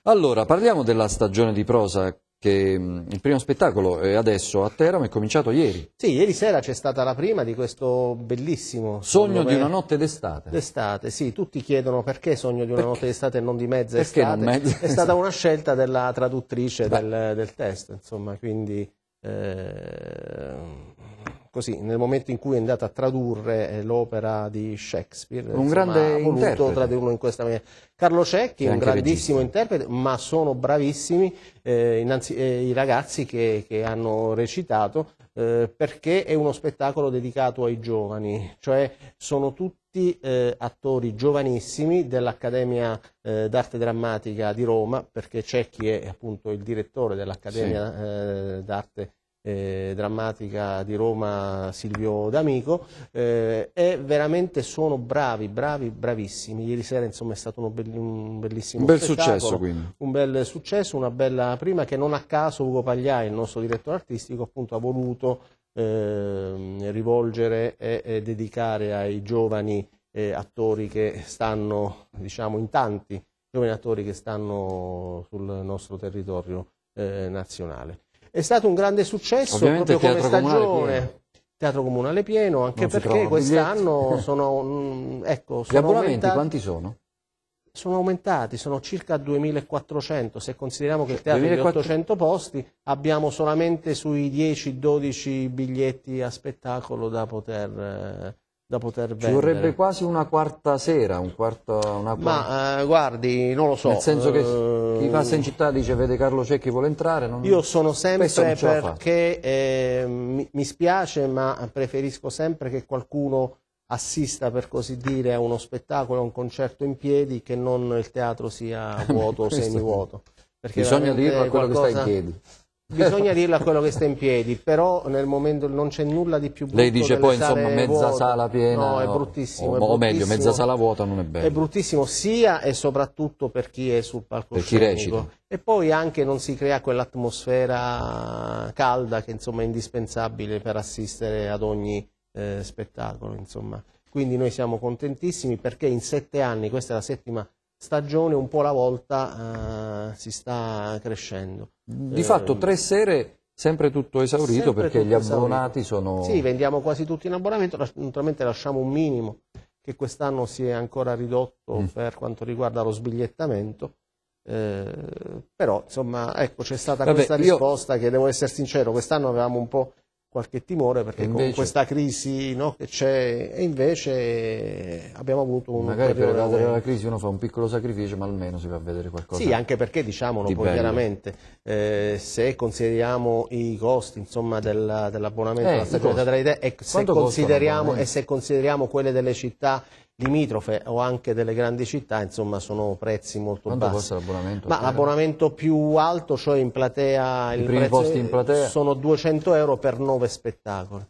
A: Allora, parliamo della stagione di prosa che mm, il primo spettacolo è adesso a Teramo è cominciato ieri. Sì,
E: ieri sera c'è stata la prima di questo bellissimo...
A: Sogno di una notte d'estate.
E: D'estate, sì, tutti chiedono perché Sogno di una perché? notte d'estate e non di mezza perché estate. Mezza? È stata una scelta della traduttrice del, del, testo, insomma, quindi... Eh così nel momento in cui è andata a tradurre eh, l'opera di Shakespeare. Un insomma, grande interprete. tradurlo in questa maniera. Carlo Cecchi è un grandissimo regista. interprete, ma sono bravissimi eh, innanzi, eh, i ragazzi che, che hanno recitato eh, perché è uno spettacolo dedicato ai giovani, cioè sono tutti eh, attori giovanissimi dell'Accademia eh, d'Arte Drammatica di Roma, perché Cecchi è appunto il direttore dell'Accademia sì. d'Arte Drammatica eh, drammatica di Roma Silvio D'Amico eh, e veramente sono bravi, bravi, bravissimi. Ieri sera insomma è stato be un bellissimo un bel successo, quindi. un bel successo, una bella prima che non a caso Ugo Pagliai, il nostro direttore artistico, appunto ha voluto eh, rivolgere e, e, dedicare ai giovani eh, attori che stanno, diciamo, in tanti giovani attori che stanno sul nostro territorio eh, nazionale. È stato un grande successo Ovviamente proprio come stagione. Teatro Comunale pieno,
A: anche non perché quest'anno [LAUGHS]
E: sono, mm, ecco, sono... Gli abbonamenti aumentati, quanti sono? Sono aumentati, sono circa 2.400, se consideriamo che il teatro è di 800 posti abbiamo solamente sui 10-12 biglietti a spettacolo da
A: poter... Eh, da poter vendere. Ci vorrebbe quasi una quarta sera, un quarto, una quarta... Ma eh, guardi, non lo so. Nel senso che uh, chi passa in città dice vede Carlo Cecchi vuole entrare. Non... Io
E: sono sempre perché eh, mi, spiace, ma preferisco sempre che qualcuno assista per così dire a uno spettacolo, a un concerto in piedi, che non il teatro sia [LAUGHS] vuoto o semi vuoto. Perché Bisogna dirlo a quello qualcosa... che sta in piedi. Bisogna dirla quello che sta in piedi, però nel momento non c'è nulla di più brutto. Lei dice poi insomma mezza vuote. sala piena. No, è bruttissimo. O, è o meglio, mezza sala vuota non è bello. È bruttissimo sia e soprattutto per chi è sul palcoscenico. Per chi recita. E poi anche non si crea quell'atmosfera calda che insomma è indispensabile per assistere ad ogni eh, spettacolo. Insomma. Quindi noi siamo contentissimi perché in sette anni, questa è la settima stagione un po' alla volta eh, si sta crescendo. Di eh, fatto tre
A: sere sempre tutto esaurito sempre perché tutto gli abbonati sono... Sì, vendiamo
E: quasi tutti in abbonamento, naturalmente lasciamo un minimo che quest'anno si è ancora ridotto mm. per quanto riguarda lo sbigliettamento. Eh, però insomma ecco c'è stata Vabbè, questa risposta io... che devo essere sincero quest'anno avevamo un po' qualche timore perché invece, con questa crisi no, che c'è e invece eh, abbiamo avuto un magari per evadere la
A: crisi uno fa un piccolo sacrificio ma almeno si va a vedere qualcosa sì anche
E: perché diciamolo di poi bello. chiaramente eh, se consideriamo i costi insomma, della, dell'abbonamento eh, alla stagione della idea e se, consideriamo, e se consideriamo quelle delle città limitrofe o anche delle grandi città, insomma sono prezzi molto Quanto bassi. l'abbonamento? Ma l'abbonamento più alto, cioè in platea, I il prezzo in platea. sono 200 euro per 9 spettacoli.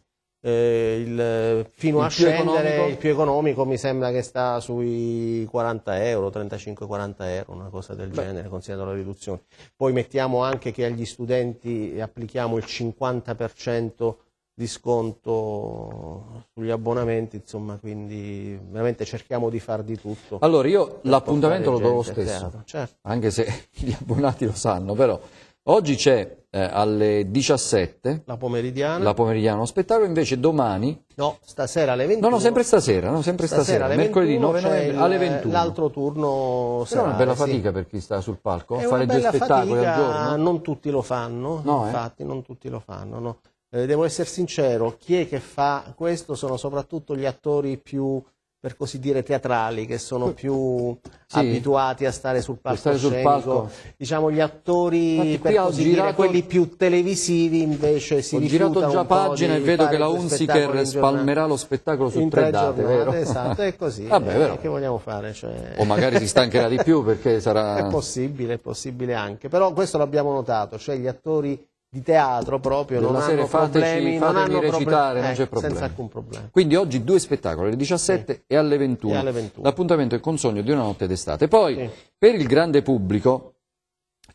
E: Eh, il, fino il a scendere economico? il più economico mi sembra che sta sui 40 euro 35-40 euro una cosa del Beh. genere considerando la riduzione poi mettiamo anche che agli studenti applichiamo il 50% di sconto sugli abbonamenti, insomma, quindi veramente cerchiamo di far di tutto. Allora, io l'appuntamento lo do lo stesso, certo.
A: anche se [LAUGHS] gli abbonati lo sanno, però oggi c'è eh, alle 17 la pomeridiana. la pomeridiana uno spettacolo, invece domani... No, stasera alle 21. No, no, sempre stasera, no, sempre stasera, stasera mercoledì 9 novembre alle 21.
E: L'altro turno sarà... Però è una bella fatica sì. per
A: chi sta sul palco, è fare due spettacoli fatica, al giorno.
E: Non tutti lo fanno, no, eh? infatti, eh? non tutti lo fanno, no. Eh, devo essere sincero, chi è che fa questo sono soprattutto gli attori più per così dire teatrali che sono più [LAUGHS] sì. abituati a stare sul palco, diciamo gli attori Infatti, girato, dire, quelli più televisivi invece si ho girato già pagina e vedo che la Unziker spalmerà lo
A: spettacolo su tre, tre date vero? esatto è così [LAUGHS] Vabbè, eh, che vogliamo fare cioè... o magari si stancherà di più perché sarà [LAUGHS] è
E: possibile è possibile anche però questo l'abbiamo notato cioè gli attori di teatro proprio, non hanno, problemi, fateci, non hanno recitare, problemi, non eh, c'è problema. Senza alcun problema.
A: Quindi oggi due spettacoli, alle 17 sì. e alle 21. alle 21. L'appuntamento è con Sogno di una notte d'estate. Poi, sì. per il grande pubblico,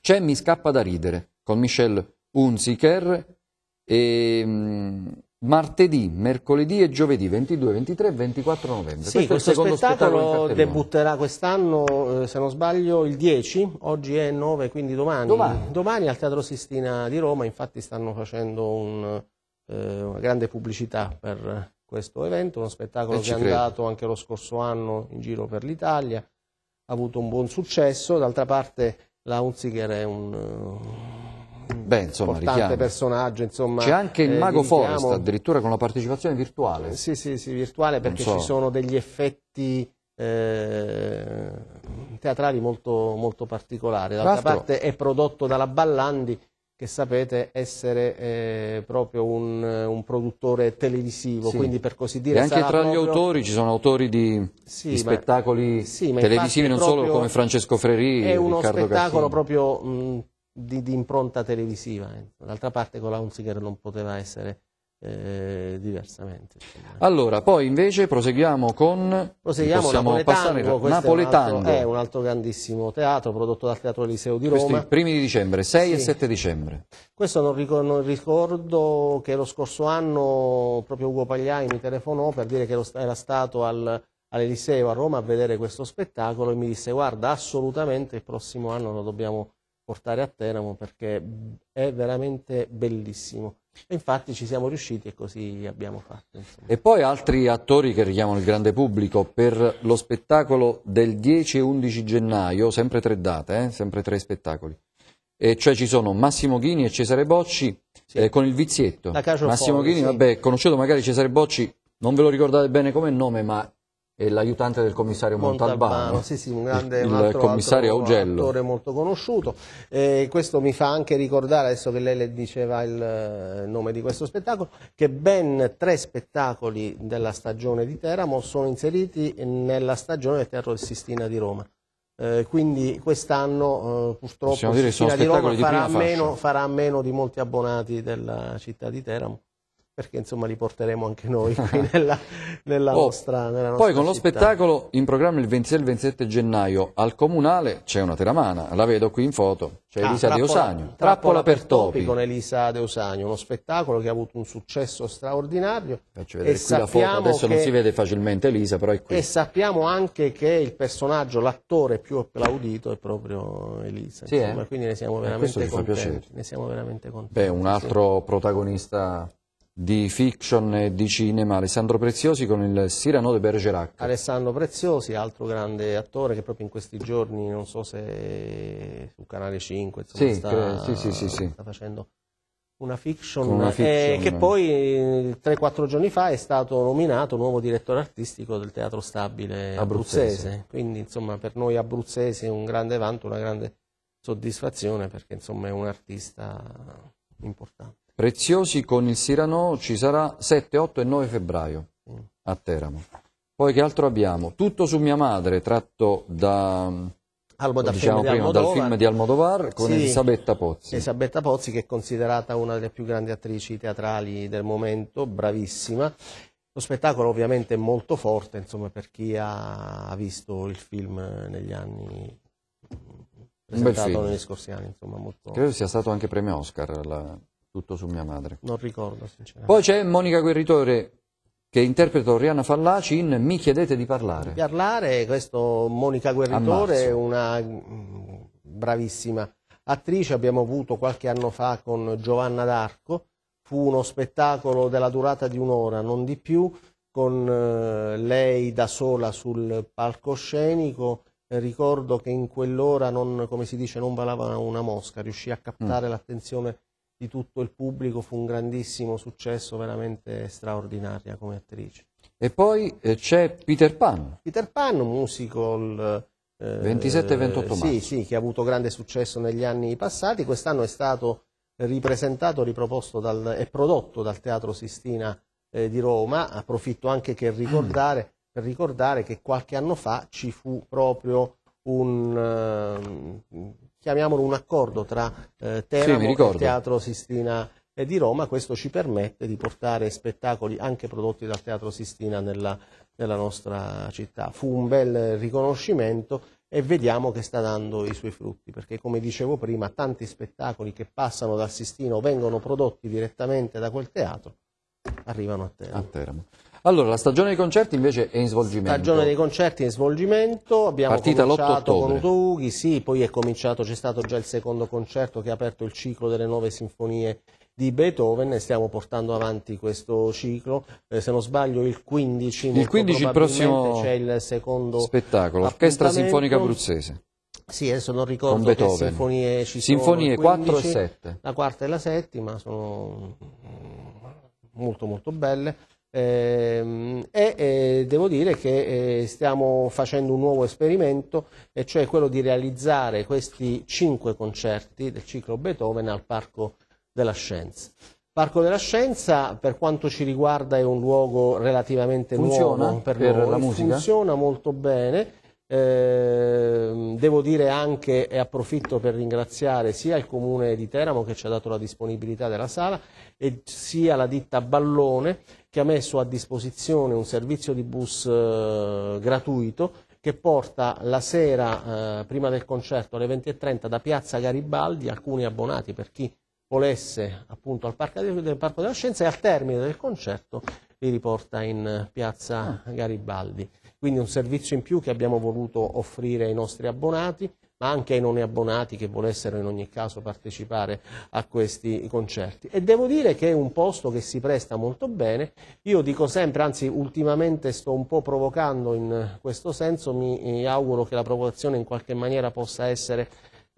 A: c'è Mi scappa da ridere, con Michel Unziker e... Mm, martedì, mercoledì e giovedì 22, 23 e 24 novembre. Sì, questo, questo spettacolo, spettacolo
E: debutterà quest'anno, eh, se non sbaglio, il 10, oggi è 9, quindi domani. Domani, domani al Teatro Sistina di Roma, infatti stanno facendo un, eh, una grande pubblicità per questo evento, uno spettacolo e eh, che è andato anche lo scorso anno in giro per l'Italia, ha avuto un buon successo, d'altra parte
A: la Unziger è un
E: eh,
A: Beh, insomma, importante richiami. personaggio. Insomma, C'è anche il eh, mago Forest, addirittura con la partecipazione virtuale. Sì,
E: sì, sì virtuale perché so. ci sono degli effetti eh, teatrali molto, molto particolari. D'altra parte è prodotto dalla Ballandi che sapete essere eh, proprio un, un, produttore televisivo, sì. quindi per così dire... E anche tra
A: proprio... gli autori ci sono autori di, sì, di ma... spettacoli sì, televisivi, non solo come Francesco Freri. È uno Riccardo spettacolo Cassini.
E: proprio mh, di, di impronta televisiva. D'altra parte con la Unziger non poteva essere eh, diversamente.
A: Allora, poi invece proseguiamo con proseguiamo possiamo Napoletano, passare È un, altro, è un,
E: altro, grandissimo teatro prodotto dal Teatro Eliseo di Roma. Questo primi
A: di dicembre, 6 sì. e 7 dicembre.
E: Questo non ricordo, non ricordo, che lo scorso anno proprio Ugo Pagliai mi telefonò per dire che era stato al, all'Eliseo a Roma a vedere questo spettacolo e mi disse guarda assolutamente il prossimo anno lo dobbiamo portare a Teramo perché è veramente bellissimo. E infatti ci siamo riusciti e così abbiamo fatto. Insomma.
A: E poi altri attori che richiamano il grande pubblico per lo spettacolo del 10 e 11 gennaio, sempre tre date, eh? sempre tre spettacoli. E cioè ci sono Massimo Ghini e Cesare Bocci sì. eh, con il vizietto. Massimo Ghini, sì. vabbè, conosciuto magari Cesare Bocci, non ve lo ricordate bene come nome, ma e l'aiutante del commissario Montalbano, Montalbano sì, sì, un grande, il, un altro, commissario altro, Augello. attore
E: molto conosciuto. Eh, questo mi fa anche ricordare, adesso che lei le diceva eh, il nome di questo spettacolo, che ben tre spettacoli della stagione di Teramo sono inseriti nella stagione del Teatro del Sistina di Roma. Eh, quindi quest'anno eh, purtroppo Sistina di Roma di farà, meno, farà meno di molti abbonati della città di Teramo perché insomma li porteremo anche noi [LAUGHS] qui nella, nella, oh, nostra, nella nostra, Poi con città. lo spettacolo
A: in programma il 26 e il 27 gennaio al Comunale c'è una teramana, la vedo qui in foto, c'è ah, Elisa Trappola, De Osagno, Trappola, per Topi. Con
E: Elisa De Osagno, uno spettacolo che ha avuto un successo straordinario.
A: Faccio vedere qui la foto, adesso che, non si vede facilmente Elisa, però è qui.
E: E sappiamo anche che il personaggio, l'attore più applaudito è proprio Elisa, sì, insomma, eh? quindi ne siamo eh, veramente contenti. Ne siamo veramente contenti. Beh, un altro
A: sì. protagonista di fiction e di cinema, Alessandro Preziosi con il Cyrano de Bergerac.
E: Alessandro Preziosi, altro grande attore che proprio in questi giorni, non so se su Canale 5, insomma, sì, sta, che, sì, sì, sta facendo una fiction, una fiction. Eh, che poi 3-4 eh, giorni fa è stato nominato nuovo direttore artistico del Teatro Stabile abruzzese. abruzzese. Quindi insomma per noi abruzzesi è un grande vanto, una grande soddisfazione perché insomma è un artista
A: importante. Preziosi con il Sirano ci sarà 7, 8 e 9 febbraio a Teramo. Poi che altro abbiamo? Tutto su mia madre, tratto da, diciamo film prima, dal film di Almodovar con sì, Elisabetta Pozzi.
E: Elisabetta Pozzi che è considerata una delle più grandi attrici teatrali del momento, bravissima. Lo spettacolo ovviamente è molto forte insomma, per chi ha visto il film negli anni presentato negli scorsi anni. Insomma, molto... Credo sia
A: stato anche premio Oscar. La tutto su mia madre.
E: Non ricordo, sinceramente.
A: Poi c'è Monica Guerritore che interpreta Oriana Fallaci in Mi chiedete di parlare.
E: Parlare, questo Monica Guerritore è una mm, bravissima attrice, abbiamo avuto qualche anno fa con Giovanna d'Arco, fu uno spettacolo della durata di un'ora, non di più, con eh, lei da sola sul palcoscenico, ricordo che in quell'ora non, come si dice, non valava una mosca, riuscì a captare mm. l'attenzione di tutto il pubblico fu un grandissimo successo, veramente straordinaria come attrice.
A: E poi eh, c'è Peter Pan. Peter Pan, musical... Eh, 27 e 28 marzo. Sì,
E: sì, che ha avuto grande successo negli anni passati. Quest'anno è stato ripresentato, riproposto dal, e prodotto dal Teatro Sistina eh, di Roma. Approfitto anche ricordare, per ricordare che qualche anno fa ci fu proprio un ehm, chiamiamolo un accordo tra eh, Teramo sì, e Teatro Sistina di Roma, questo ci permette di portare spettacoli anche prodotti dal Teatro Sistina nella, nella nostra città. Fu un bel riconoscimento e vediamo che sta dando i suoi frutti, perché come dicevo prima, tanti spettacoli che passano dal Sistino vengono prodotti direttamente da quel teatro, arrivano a Teramo.
A: A Teramo. Allora, la stagione dei concerti invece è in svolgimento. Stagione dei
E: concerti è in svolgimento, abbiamo Partita cominciato con Ughi, sì, poi è cominciato, c'è stato già il secondo concerto che ha aperto il ciclo delle nuove sinfonie di Beethoven e stiamo portando avanti questo ciclo, eh, se non sbaglio il 15, il, 15 il prossimo c'è il secondo spettacolo, Orchestra Sinfonica Abruzzese. Sì, adesso non ricordo che sinfonie ci sinfonie sono. Sinfonie 4 e 7. La quarta e la settima sono molto molto belle. Ehm, e, e devo dire che eh, stiamo facendo un nuovo esperimento, e cioè quello di realizzare questi cinque concerti del ciclo Beethoven al Parco della Scienza. Parco della Scienza, per quanto ci riguarda, è un luogo relativamente funziona nuovo per, per noi, funziona molto bene. Eh, devo dire anche e approfitto per ringraziare sia il comune di Teramo che ci ha dato la disponibilità della sala e sia la ditta Ballone che ha messo a disposizione un servizio di bus eh, gratuito che porta la sera eh, prima del concerto alle 20.30 da Piazza Garibaldi alcuni abbonati per chi volesse appunto al Parco, del Parco della Scienza e al termine del concerto li riporta in eh, Piazza ah. Garibaldi. Quindi un servizio in più che abbiamo voluto offrire ai nostri abbonati ma anche ai non abbonati che volessero in ogni caso partecipare a questi concerti. E devo dire che è un posto che si presta molto bene, io dico sempre, anzi ultimamente sto un po' provocando in questo senso, mi eh, auguro che la provocazione in qualche maniera possa essere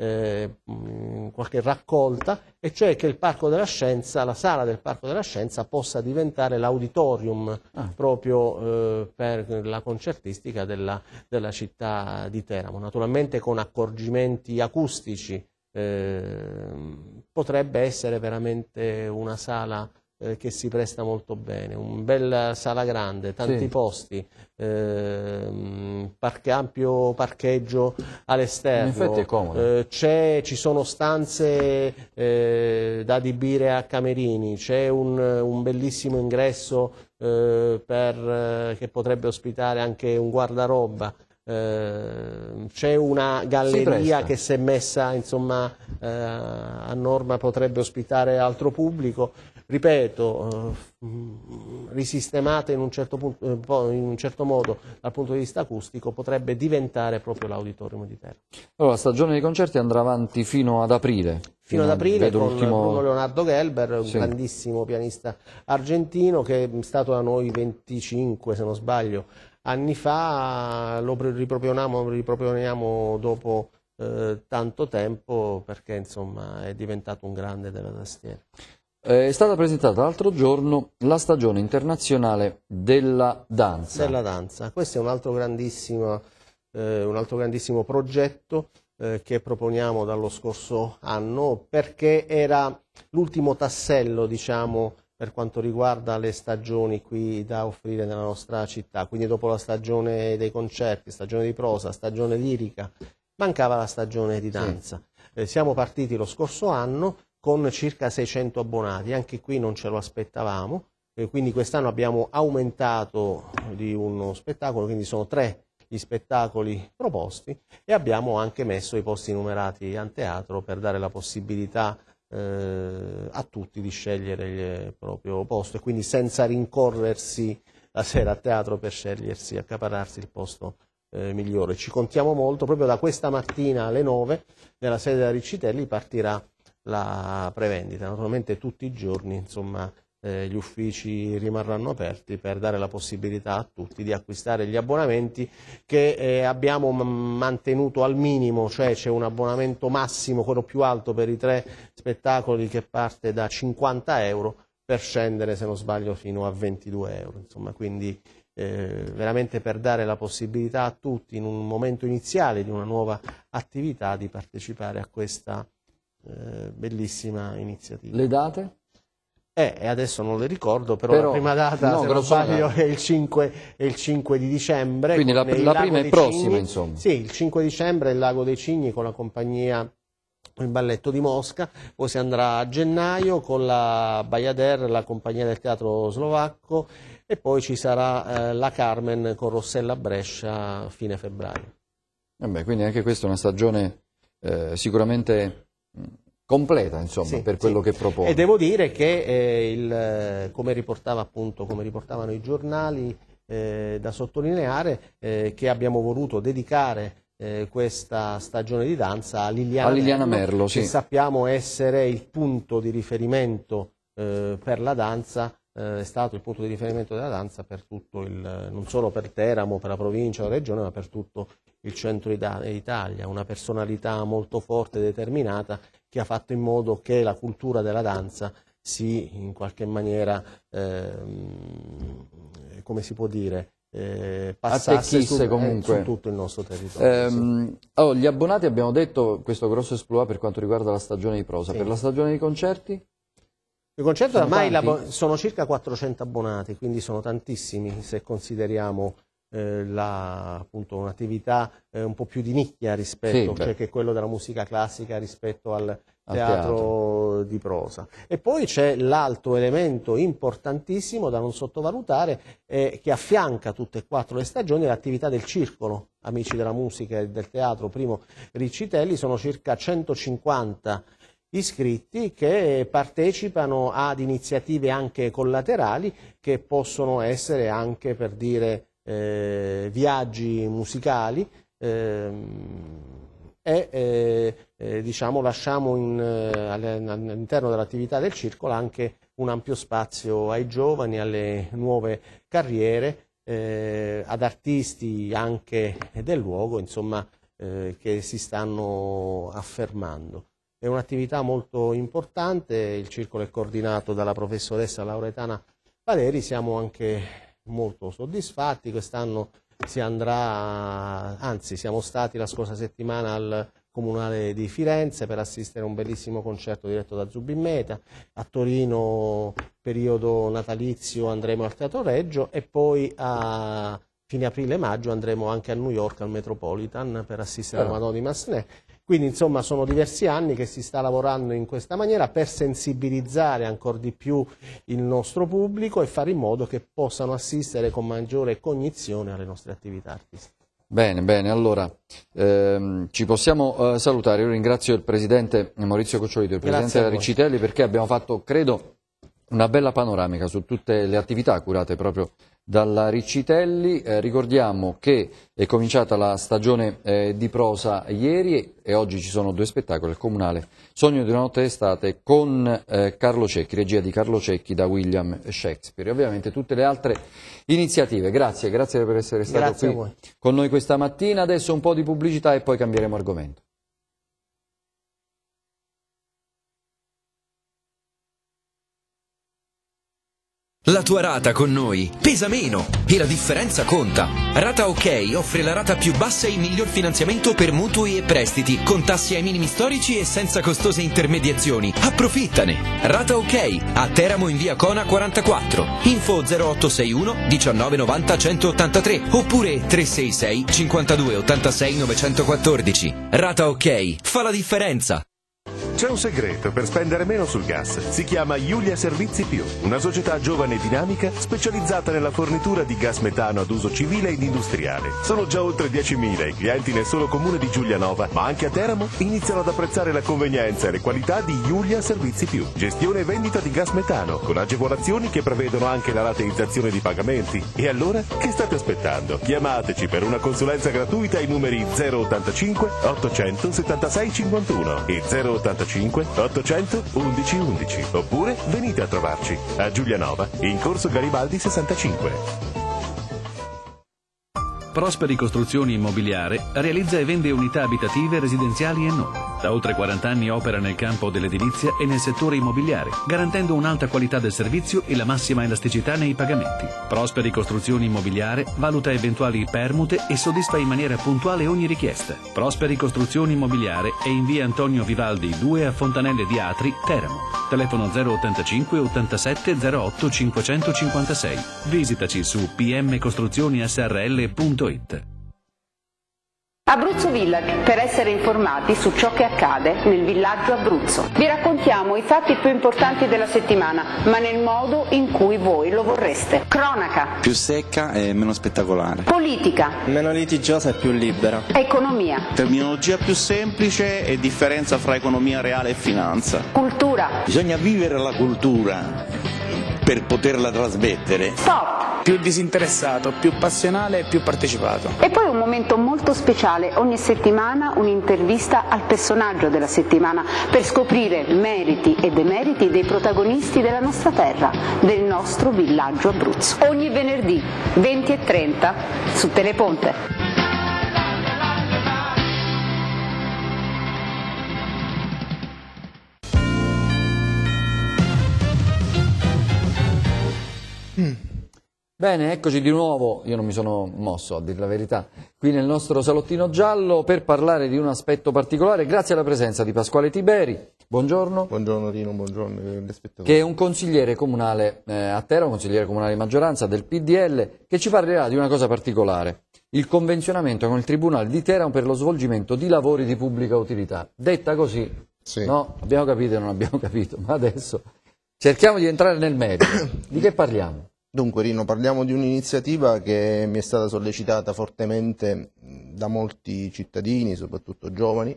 E: eh, qualche raccolta, e cioè che il Parco della Scienza, la sala del Parco della Scienza possa diventare l'auditorium ah. proprio eh, per la concertistica della, della, città di Teramo, naturalmente con accorgimenti acustici. Eh, potrebbe essere veramente una sala eh, che si presta molto bene, un bel sala grande, tanti sì. posti, eh, parche, ampio parcheggio all'esterno, eh, ci sono stanze eh, da adibire a camerini, c'è un, un bellissimo ingresso eh, per, eh, che potrebbe ospitare anche un guardaroba ehm, c'è una galleria che se messa insomma, a norma potrebbe ospitare altro pubblico ripeto, eh, risistemata in un, certo punto, eh, in un, certo modo dal punto di vista acustico, potrebbe diventare proprio l'auditorium di Terra.
A: Allora, la stagione dei concerti andrà avanti fino ad aprile. Fino ad aprile con Bruno
E: Leonardo Gelber, un sì. grandissimo pianista argentino che è stato da noi 25, se non sbaglio, anni fa, lo riproponiamo, riproponiamo dopo eh, tanto tempo perché insomma è diventato un grande della tastiera.
A: Eh, è stata presentata l'altro giorno la stagione internazionale della danza. Della
E: danza. Questo è un altro grandissimo, eh, un altro grandissimo progetto eh, che proponiamo dallo scorso anno perché era l'ultimo tassello, diciamo, per quanto riguarda le stagioni qui da offrire nella nostra città. Quindi dopo la stagione dei concerti, stagione di prosa, stagione lirica, mancava la stagione di danza. Sì. Eh, siamo partiti lo scorso anno con circa 600 abbonati, anche qui non ce lo aspettavamo, eh, quindi quest'anno abbiamo aumentato di uno spettacolo, quindi sono tre gli spettacoli proposti e abbiamo anche messo i posti numerati a teatro per dare la possibilità eh, a tutti di scegliere il proprio posto e quindi senza rincorrersi la sera a teatro per scegliersi, accapararsi il posto eh, migliore. Ci contiamo molto, proprio da questa mattina alle 9 nella sede da Riccitelli partirà la prevendita. Naturalmente tutti i giorni insomma, eh, gli uffici rimarranno aperti per dare la possibilità a tutti di acquistare gli abbonamenti che eh, abbiamo mantenuto al minimo, cioè c'è un abbonamento massimo, quello più alto per i tre spettacoli che parte da 50 euro per scendere, se non sbaglio, fino a 22 euro. Insomma, quindi eh, veramente per dare la possibilità a tutti in un momento iniziale di una nuova attività di partecipare a questa eh, bellissima iniziativa. Le date? Eh, adesso non le ricordo, però, però la prima data no, però sbaglio, è, il 5, è, il 5, di dicembre. Quindi la, la prima è prossima, Cigni. insomma. Sì, il 5 dicembre è il Lago dei Cigni con la compagnia il balletto di Mosca, poi si andrà a gennaio con la Bayader, la compagnia del teatro slovacco e poi ci sarà eh, la Carmen con Rossella Brescia a fine febbraio.
A: Eh beh, quindi anche questa è una stagione eh, sicuramente completa insomma, sì, per quello sì. che propone. E
E: devo dire che, eh, il, come, riportava appunto, come riportavano i giornali, eh, da sottolineare eh, che abbiamo voluto dedicare eh, questa stagione di danza a Liliana, a Liliana Merlo, Merlo sì. che sappiamo essere il punto di riferimento eh, per la danza eh, è stato il punto di riferimento della danza per tutto il, non solo per Teramo, per la provincia, la regione, ma per tutto il centro Italia, una personalità molto forte e determinata che ha fatto in modo che la cultura della danza si in qualche maniera, eh, come si può
A: dire, eh, passasse su, eh, comunque. su tutto il nostro territorio. Ehm, sì. allora, gli abbonati abbiamo detto questo grosso esploit per quanto riguarda la stagione di prosa, sì. per la stagione di concerti? Il concerto sono ormai sono circa 400 abbonati, quindi sono tantissimi se
E: consideriamo eh, la, appunto, un'attività eh, un po' più di nicchia rispetto, sì, cioè che è quello della musica classica rispetto al, Teatro, teatro, di prosa. E poi c'è l'altro elemento importantissimo da non sottovalutare eh, che affianca tutte e quattro le stagioni l'attività del circolo. Amici della musica e del teatro, primo Riccitelli, sono circa 150 iscritti che partecipano ad iniziative anche collaterali che possono essere anche per dire eh, viaggi musicali ehm, e eh, eh, diciamo, lasciamo in, eh, all'interno dell'attività del circolo anche un ampio spazio ai giovani, alle nuove carriere, ad artisti anche del luogo insomma, che si stanno affermando. È un'attività molto importante, il circolo è coordinato dalla professoressa Lauretana Valeri, siamo anche molto soddisfatti, quest'anno si andrà, anzi siamo stati la scorsa settimana al Comunale di Firenze per assistere a un bellissimo concerto diretto da Zubin Meta, a Torino periodo natalizio andremo al Teatro Reggio e poi a fine aprile-maggio andremo anche a New York al Metropolitan per assistere a ah. Madonna di Massenet quindi insomma sono diversi anni che si sta lavorando in questa maniera per sensibilizzare ancora di più il nostro pubblico e fare in modo che possano assistere con maggiore cognizione alle nostre attività artistiche.
A: Bene, bene, allora ehm, ci possiamo eh, salutare. Io ringrazio il presidente Maurizio Cocciolito, il presidente Riccitelli perché abbiamo fatto, credo, una bella panoramica su tutte le attività curate proprio dalla Riccitelli. Eh, ricordiamo che è cominciata la stagione eh, di prosa ieri e oggi ci sono due spettacoli, il comunale Sogno di una notte d'estate con eh, Carlo Cecchi, regia di Carlo Cecchi da William Shakespeare e ovviamente tutte le altre iniziative. Grazie, grazie per essere stato grazie qui con noi questa mattina. Adesso un po' di pubblicità e poi cambieremo argomento. La tua rata con noi
B: pesa meno e la
C: differenza conta. Rata OK offre la rata più bassa e il miglior finanziamento per mutui e prestiti, con tassi ai minimi storici e senza costose intermediazioni. Approfittane! Rata OK a Teramo in via Cona 44, info 0861 1990 183 oppure 366 52 86 914. Rata OK fa la differenza! C'è un segreto per spendere meno sul gas. Si chiama Giulia Servizi Più, una società giovane e dinamica specializzata nella fornitura di gas metano ad uso civile ed industriale. Sono già oltre 10.000 i clienti nel solo comune di Giulianova, ma anche a Teramo iniziano ad apprezzare la convenienza e le qualità di Giulia Servizi Più. Gestione e vendita di gas metano, con agevolazioni che prevedono anche la rateizzazione di pagamenti. E allora,
D: che state aspettando? Chiamateci per una consulenza gratuita ai numeri 085 876 51 e 085 45 811 11
C: oppure venite a trovarci a Giulianova in corso Garibaldi 65. Prosperi Costruzioni Immobiliare realizza e vende unità abitative, residenziali e non. Da oltre 40 anni opera nel campo dell'edilizia e nel settore immobiliare, garantendo un'alta qualità del servizio e la massima elasticità nei pagamenti. Prosperi Costruzioni Immobiliare valuta eventuali permute e soddisfa in maniera puntuale ogni richiesta. Prosperi Costruzioni Immobiliare è in via Antonio Vivaldi 2 a Fontanelle di Atri, Teramo. Telefono 085 87 08 556. Visitaci su pmcostruzioni.srl.com www.abruzzovillac.it.
B: Abruzzo Village per essere informati su ciò che accade nel villaggio Abruzzo. Vi raccontiamo i fatti più importanti
D: della settimana, ma nel modo in cui voi lo vorreste. Cronaca. Più secca e
E: meno spettacolare.
D: Politica.
E: Meno litigiosa e più libera.
D: Economia.
E: Terminologia più semplice e differenza fra economia reale e finanza. Cultura. Bisogna vivere la
C: cultura per poterla trasmettere. Sport più disinteressato, più passionale e più partecipato.
E: E poi un momento molto speciale, ogni settimana un'intervista al personaggio della settimana per scoprire meriti e demeriti dei protagonisti della nostra terra, del nostro villaggio Abruzzo. Ogni venerdì 20 e 30 su Teleponte.
A: Bene, eccoci di nuovo, io non mi sono mosso a dire la verità, qui nel nostro salottino giallo per parlare di un aspetto particolare, grazie alla presenza di Pasquale Tiberi, buongiorno. Buongiorno Rino, buongiorno eh, Che è un consigliere comunale eh, a terra, un consigliere comunale di maggioranza del PDL, che ci parlerà di una cosa particolare, il convenzionamento con il Tribunale di Teramo per lo svolgimento di lavori di pubblica utilità. Detta così, sì. no, abbiamo capito e non abbiamo [LAUGHS] capito, ma adesso cerchiamo di entrare nel merito. Di che parliamo? Dunque Rino, parliamo di un'iniziativa
B: che mi è stata sollecitata fortemente da molti cittadini, soprattutto giovani,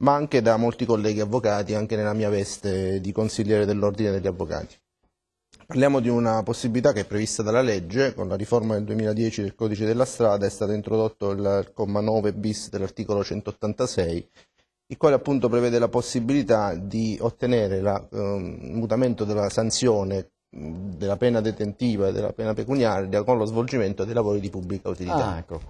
B: ma anche da molti colleghi avvocati, anche nella mia veste di consigliere dell'Ordine degli Avvocati. Parliamo di una possibilità che è prevista dalla legge, con la riforma del 2010 del Codice della Strada è stato introdotto il comma 9 bis dell'articolo 186, il quale appunto prevede la possibilità di ottenere il eh, mutamento della sanzione della pena detentiva e della pena pecuniaria con lo svolgimento dei lavori di pubblica utilità. Ah, ecco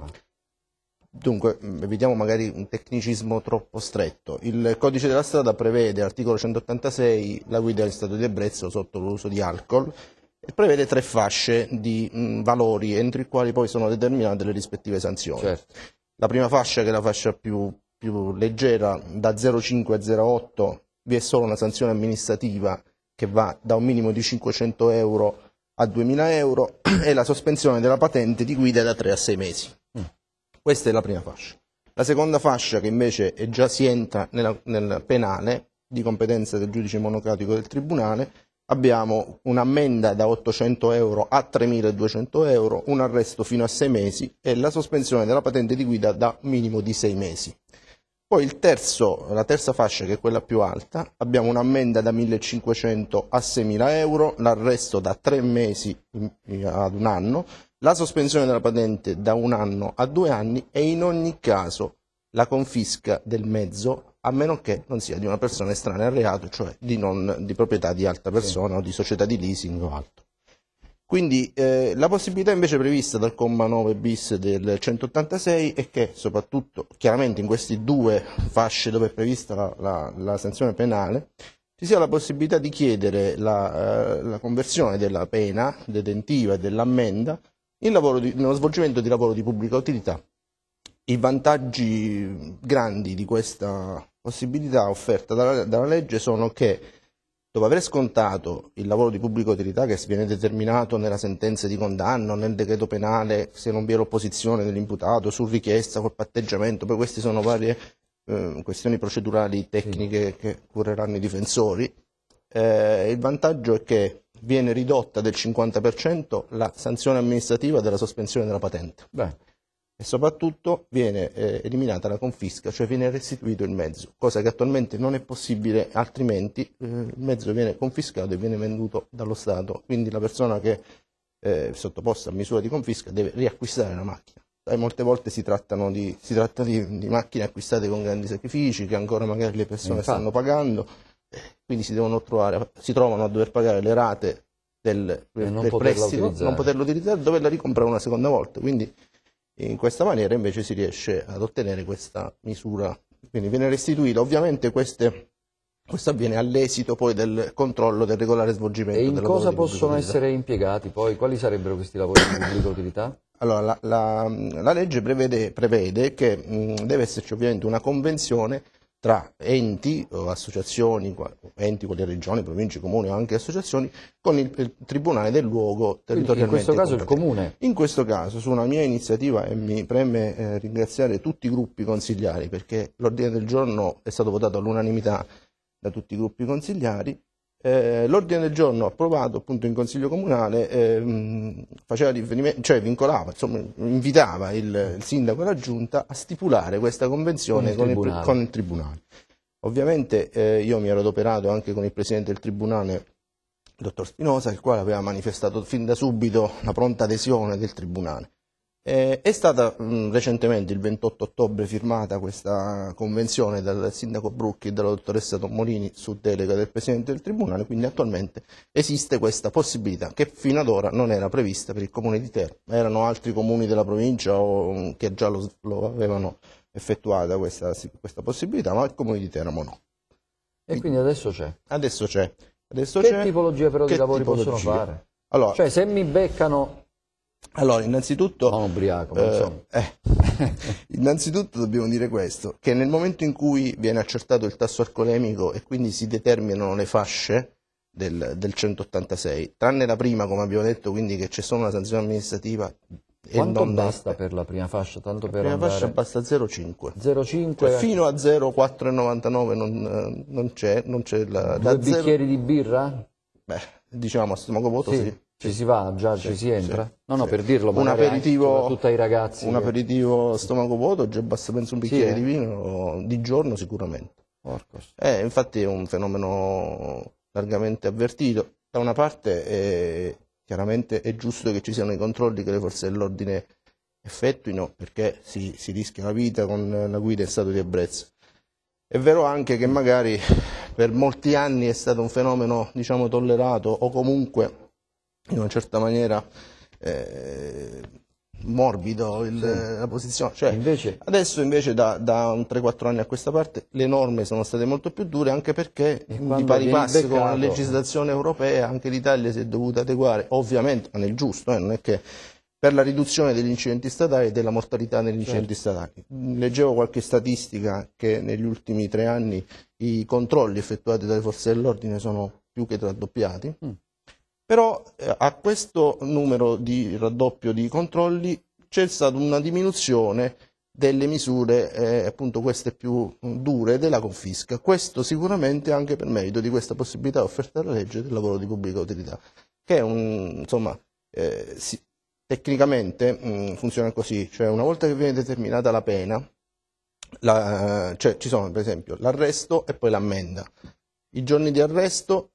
B: Dunque, mm, evitiamo magari un tecnicismo troppo stretto. Il codice della strada prevede, articolo 186, la guida in stato di ebbrezza sotto l'uso di alcol e prevede tre fasce di mh, mm, valori entro i quali poi sono determinate le rispettive sanzioni. Certo. La prima fascia, che è la fascia più, più leggera, da 0,5 a 0,8 vi è solo una sanzione amministrativa che va da un minimo di 500 euro a 2000 euro [CLEARS THROAT] e la sospensione della patente di guida da 3 a 6 mesi. Mm. Questa è la prima fascia. La seconda fascia, che invece è già si entra nella, nel penale, di competenza del giudice monocratico del tribunale, abbiamo un'ammenda da 800 euro a 3.200 euro, un arresto fino a 6 mesi e la sospensione della patente di guida da minimo di 6 mesi. Poi terzo, la terza fascia, che è quella più alta, abbiamo un'ammenda da 1.500 a 6.000 euro, l'arresto da tre mesi ad un anno, la sospensione della patente da un anno a due anni e in ogni caso la confisca del mezzo a meno che non sia di una persona estranea al reato, cioè di, non, di proprietà di altra persona sì. o di società di leasing o altro. Quindi eh, la possibilità invece prevista dal comma 9 bis del 186 è che soprattutto chiaramente in queste due fasce dove è prevista la, la, la sanzione penale ci sia la possibilità di chiedere la, eh, la conversione della pena detentiva e dell'ammenda nello svolgimento di lavoro di pubblica utilità. I vantaggi grandi di questa possibilità offerta dalla, dalla legge sono che dopo aver scontato il lavoro di pubblica utilità che viene determinato nella sentenza di condanna, nel decreto penale, se non vi è l'opposizione dell'imputato, su richiesta, col patteggiamento, poi queste sono varie eh, questioni procedurali tecniche sì. che cureranno i difensori, eh, il vantaggio è che viene ridotta del 50% la sanzione amministrativa della sospensione della patente. Beh e soprattutto viene eh, eliminata la confisca, cioè viene restituito il mezzo, cosa che attualmente non è possibile altrimenti eh, il mezzo viene confiscato e viene venduto dallo Stato, quindi la persona che eh, è sottoposta a misura di confisca deve riacquistare la macchina. Dai, molte volte si, di, si tratta di, di, macchine acquistate con grandi sacrifici che ancora magari le persone Infatti. Esatto. stanno pagando, eh, quindi si, trovare, si trovano a dover pagare le rate del, del non prestito, utilizzare. non poterlo utilizzare, doverla ricomprare una seconda volta. Quindi in questa maniera invece si riesce ad ottenere questa misura, quindi viene restituita. Ovviamente queste, questo avviene all'esito poi del controllo del regolare svolgimento. E in cosa possono essere
A: impiegati poi? Quali sarebbero questi lavori di pubblica utilità?
B: Allora, la, la, la legge prevede, prevede che mh, deve esserci ovviamente una convenzione tra enti o associazioni, enti con le regioni, province, comuni o anche associazioni, con il, il tribunale del luogo territorialmente. Quindi in questo caso il comune? In questo caso, su una mia iniziativa, e mi preme eh, ringraziare tutti i gruppi consigliari, perché l'ordine del giorno è stato votato all'unanimità da tutti i gruppi consigliari, eh, l'ordine del giorno approvato appunto in Consiglio Comunale eh, cioè vincolava, insomma, invitava il, il, sindaco e la giunta a stipulare questa convenzione con il, con il, con il Tribunale. Ovviamente eh, io mi ero adoperato anche con il Presidente del Tribunale, il dottor Spinosa, il quale aveva manifestato fin da subito la pronta adesione del Tribunale. Eh, è stata mh, mm, recentemente, il 28 ottobre, firmata questa convenzione dal sindaco Brucchi e dalla dottoressa Tomolini su delega del Presidente del Tribunale, quindi attualmente esiste questa possibilità che fino ad ora non era prevista per il Comune di Terra, erano altri comuni della provincia o, mm, che già lo, lo avevano effettuata questa, questa, possibilità, ma il Comune di Teramo no. E quindi adesso c'è? Adesso c'è.
A: che tipologia però di lavori tipologia? possono fare? Allora, cioè se mi beccano
B: allora, innanzitutto, Sono ubriaco, eh, eh, [LAUGHS] innanzitutto dobbiamo dire questo, che nel momento in cui viene accertato il tasso alcolemico e quindi si determinano le fasce del, del 186, tranne la prima, come abbiamo detto, quindi che c'è solo una sanzione amministrativa quanto
A: basta nette. per la prima fascia? Tanto la prima andare... fascia basta 0,5. 0,5 cioè, eh. fino
B: a 0,499 non, eh, non c'è, non c'è la... Due da bicchieri
A: 0... di birra?
B: Beh, diciamo a stomaco vuoto sì. sì.
A: Ci si va già, sì, ci si entra? Sì, no, no, sì. per dirlo, un aperitivo, anche, ai ragazzi. Un
B: aperitivo a stomaco vuoto, già basta penso un bicchiere eh. di vino di giorno sicuramente. Eh, infatti è un fenomeno largamente avvertito. Da una parte è, eh, chiaramente è giusto che ci siano i controlli che le forze dell'ordine effettuino perché si, si rischia la vita con la guida in stato di ebbrezza. È vero anche che magari per molti anni è stato un fenomeno diciamo, tollerato o comunque in una certa maniera eh, morbido il, sì. Eh, la posizione. Cioè, invece... Adesso invece da, da 3-4 anni a questa parte le norme sono state molto più dure anche perché di pari passo con la legislazione europea anche l'Italia si è dovuta adeguare, ovviamente, nel giusto, eh, non è che per la riduzione degli incidenti statali e della mortalità negli certo. incidenti certo. statali. Leggevo qualche statistica che negli ultimi tre anni i controlli effettuati dalle forze dell'ordine sono più che raddoppiati. Mm però eh, a questo numero di raddoppio di controlli c'è stata una diminuzione delle misure, eh, appunto queste più mm, dure, della confisca. Questo sicuramente anche per merito di questa possibilità offerta dalla legge del lavoro di pubblica utilità, che un, insomma, eh, si, tecnicamente mh, mm, funziona così, cioè una volta che viene determinata la pena, la, eh, cioè, ci sono per esempio l'arresto e poi l'ammenda. I giorni di arresto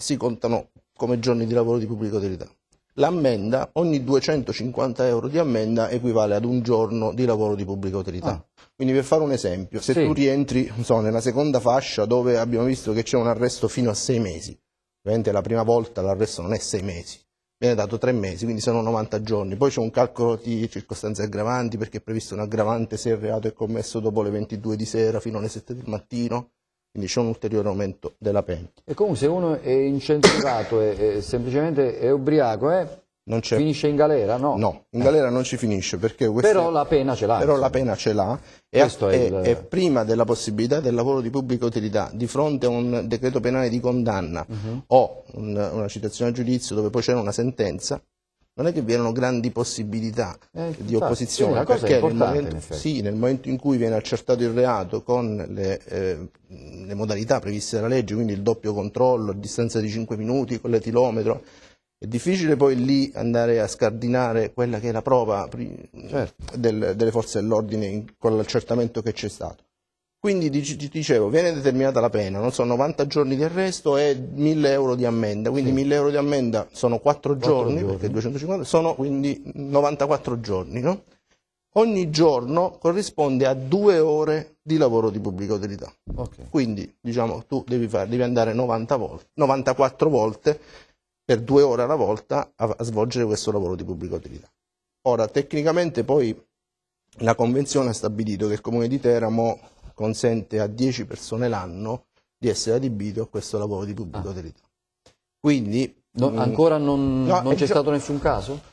B: si contano come giorni di lavoro di pubblica utilità. L'ammenda, ogni 250 euro di ammenda equivale ad un giorno di lavoro di pubblica utilità. Ah. Quindi per fare un esempio, se sì. tu rientri so, nella seconda fascia dove abbiamo visto che c'è un arresto fino a sei mesi, ovviamente la prima volta l'arresto non è sei mesi, viene dato tre mesi, quindi sono 90 giorni. Poi c'è un calcolo di circostanze aggravanti perché è previsto un aggravante se il reato è commesso dopo le 22 di sera fino alle 7 del mattino quindi c'è un ulteriore aumento della pena.
A: E comunque se uno è incentivato e semplicemente è ubriaco, eh, finisce in galera? No. no, in eh. galera non ci finisce perché... Però la pena ce l'ha. Però insomma. la pena ce l'ha e, è, il... è, prima della
B: possibilità del lavoro di pubblica utilità di fronte a un decreto penale di condanna uh mhm. -huh. o un, una citazione a giudizio dove poi c'era una sentenza, non è che vi erano grandi possibilità eh, eh di opposizione, sì, perché nel momento, sì, nel momento, in cui viene accertato il reato con le, eh, le, modalità previste dalla legge, quindi il doppio controllo, distanza di 5 minuti, con l'etilometro, è difficile poi lì andare a scardinare quella che è la prova certo. del, delle forze dell'ordine con l'accertamento che c'è stato. Quindi dicevo, viene determinata la pena, non sono 90 giorni di arresto e 1000 euro di ammenda, quindi sì. 1000 euro di ammenda sono 4, 4 giorni, giorni, perché 250 sono quindi 94 giorni, no? Ogni giorno corrisponde a due ore di lavoro di pubblica utilità. Okay. Quindi diciamo tu devi, fare, devi andare volte, 94 volte per due ore alla volta a, a svolgere questo lavoro di pubblica utilità. Ora, tecnicamente poi la convenzione ha stabilito che il comune di Teramo consente a 10 persone l'anno di essere adibito a questo lavoro di pubblico ah. utilità. Quindi, no, mh, mm, ancora
A: non, no, non c'è eh, stato nessun caso?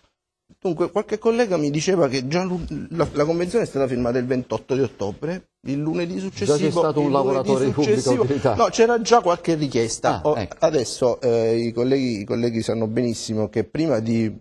A: Dunque, qualche
B: collega mi diceva che già la, la, convenzione è stata firmata il 28 di ottobre, il lunedì successivo... Già c'è stato un lavoratore di pubblica utilità. No, c'era già qualche richiesta. Ah, oh, ecco. Adesso eh, i, colleghi, i, colleghi, sanno benissimo che prima di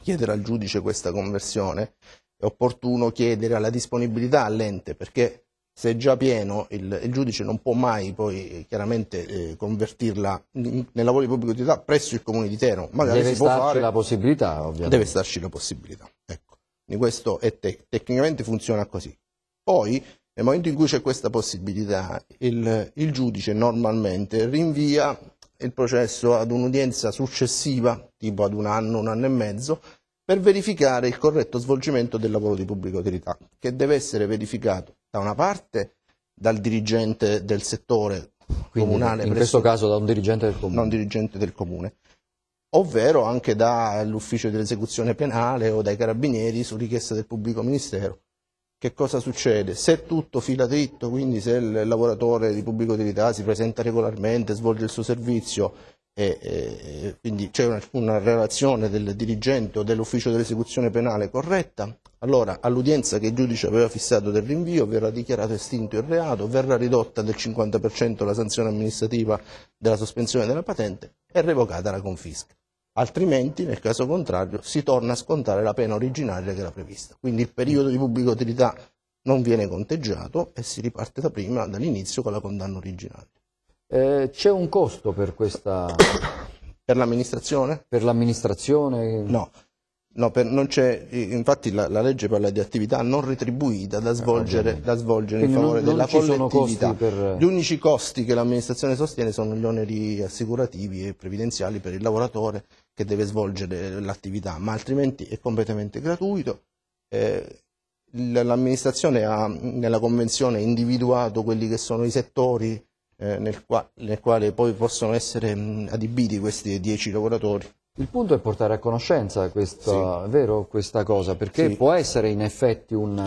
B: chiedere al giudice questa conversione è opportuno chiedere la disponibilità all'ente, perché se è già pieno il, il giudice non può mai poi eh, chiaramente eh, convertirla in, nel lavoro di pubblica utilità presso il comune di Teramo. Magari deve si può fare, la possibilità ovviamente. Deve starci la possibilità, ecco. Quindi questo tec tecnicamente funziona così. Poi nel momento in cui c'è questa possibilità il, il giudice normalmente rinvia il processo ad un'udienza successiva, tipo ad un anno, un anno e mezzo, per verificare il corretto svolgimento del lavoro di pubblica utilità, che deve essere verificato da una parte dal dirigente del settore Quindi comunale. In questo
A: caso da un dirigente del comune. Da un dirigente
B: del comune ovvero anche dall'ufficio dell'esecuzione penale o dai carabinieri su richiesta del pubblico ministero. Che cosa succede? Se tutto fila dritto, quindi se il lavoratore di pubblico utilità si presenta regolarmente, svolge il suo servizio e, e quindi c'è una, una, relazione del dirigente o dell'ufficio dell'esecuzione penale corretta, allora all'udienza che il giudice aveva fissato del rinvio verrà dichiarato estinto il reato, verrà ridotta del 50% la sanzione amministrativa della sospensione della patente e revocata la confisca. Altrimenti, nel caso contrario, si torna a scontare la pena originaria che era prevista. Quindi il periodo di pubblica utilità non viene conteggiato e si riparte da prima, dall'inizio, con la condanna originaria. Eh, c'è un costo per questa... [COUGHS] Per l'amministrazione? Per l'amministrazione? No, no per, infatti la, la, legge parla di attività non retribuita da svolgere, ah, da svolgere in favore non, non della collettività. Per... Gli unici costi che l'amministrazione sostiene sono gli oneri assicurativi e previdenziali per il lavoratore che deve svolgere l'attività, ma altrimenti è completamente gratuito. Eh, l'amministrazione ha nella convenzione individuato quelli che sono i settori eh, nel, qua nel quale poi possono essere adibiti
A: questi dieci lavoratori. Il punto è portare a conoscenza questa, sì. vero, questa cosa, perché sì. può essere in effetti un,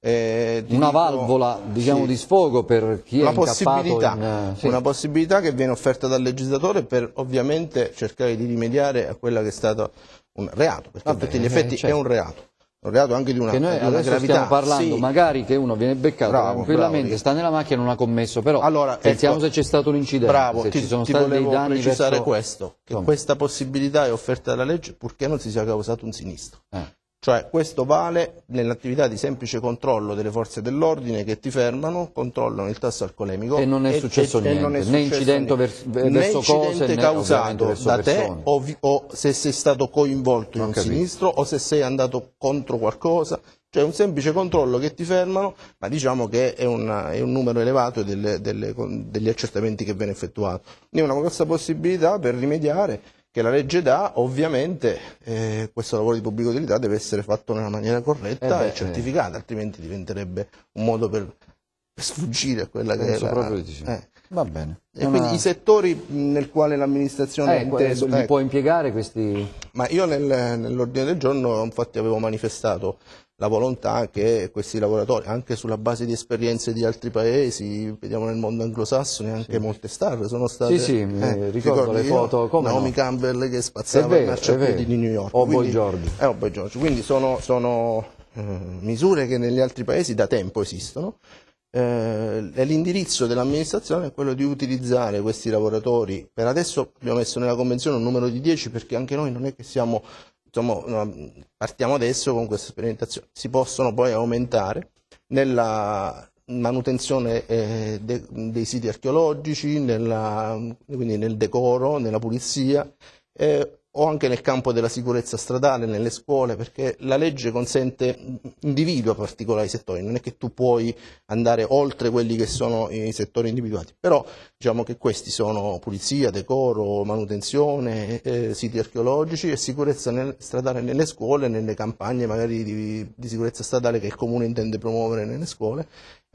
A: eh, una valvola diciamo, sì. di sfogo per chi una è possibilità, in, eh, sì. Una possibilità che viene offerta dal legislatore per
B: ovviamente cercare di rimediare a quella che è stato un reato, perché in eh, effetti eh, certo. è un reato un reato anche di una, che noi di adesso gravità. stiamo parlando sì.
A: magari che uno viene
B: beccato bravo, tranquillamente, bravo, sta
A: nella macchina e non ha commesso, però allora, ecco, pensiamo ecco, se c'è stato un incidente, bravo, se ti, ci sono ti stati dei danni precisare verso... questo,
B: che Come? questa possibilità è offerta dalla legge purché non si sia causato un sinistro. Eh. Cioè questo vale nell'attività di semplice controllo delle forze dell'ordine che ti fermano, controllano il tasso alcolemico. E non è successo e, niente, e non è né incidente vers- verso cose, né causato da te o, vi, o, se sei stato coinvolto non in un sinistro o se sei andato contro qualcosa. Cioè un semplice controllo che ti fermano, ma diciamo che è, una, è un numero elevato delle, delle, degli accertamenti che viene effettuato. Quindi è una grossa possibilità per rimediare che la legge dà, ovviamente eh, questo lavoro di pubblica utilità deve essere fatto nella maniera corretta eh beh, e certo. certificata, eh. altrimenti diventerebbe un modo per, per sfuggire a quella che è la... Eh. Va bene. E Una... quindi i settori nel quale l'amministrazione eh, inteso, li eh. può impiegare questi... Ma io nel, nell'ordine del giorno infatti avevo manifestato la volontà che questi lavoratori, anche sulla base di esperienze di altri paesi, vediamo nel mondo anglosassone anche sì. molte star sono state... Sì, sì, eh, ricordo le foto... Come Naomi no? Campbell che spazzava il marciapiede di New York. O oh, Boy George. Eh, oh, Boy George. Quindi sono, sono eh, misure che negli altri paesi da tempo esistono. Eh, l'indirizzo dell'amministrazione è quello di utilizzare questi lavoratori. Per adesso abbiamo messo nella convenzione un numero di 10 perché anche noi non è che siamo partiamo adesso con questa sperimentazione, si possono poi aumentare nella manutenzione eh, de, dei siti archeologici, nella, quindi nel decoro, nella pulizia, eh, o anche nel campo della sicurezza stradale, nelle scuole, perché la legge consente, individua particolari settori, non è che tu puoi andare oltre quelli che sono i settori individuati, però diciamo che questi sono pulizia, decoro, manutenzione, eh, siti archeologici e sicurezza nel, stradale nelle scuole, nelle campagne magari di, di sicurezza stradale che il comune intende promuovere nelle scuole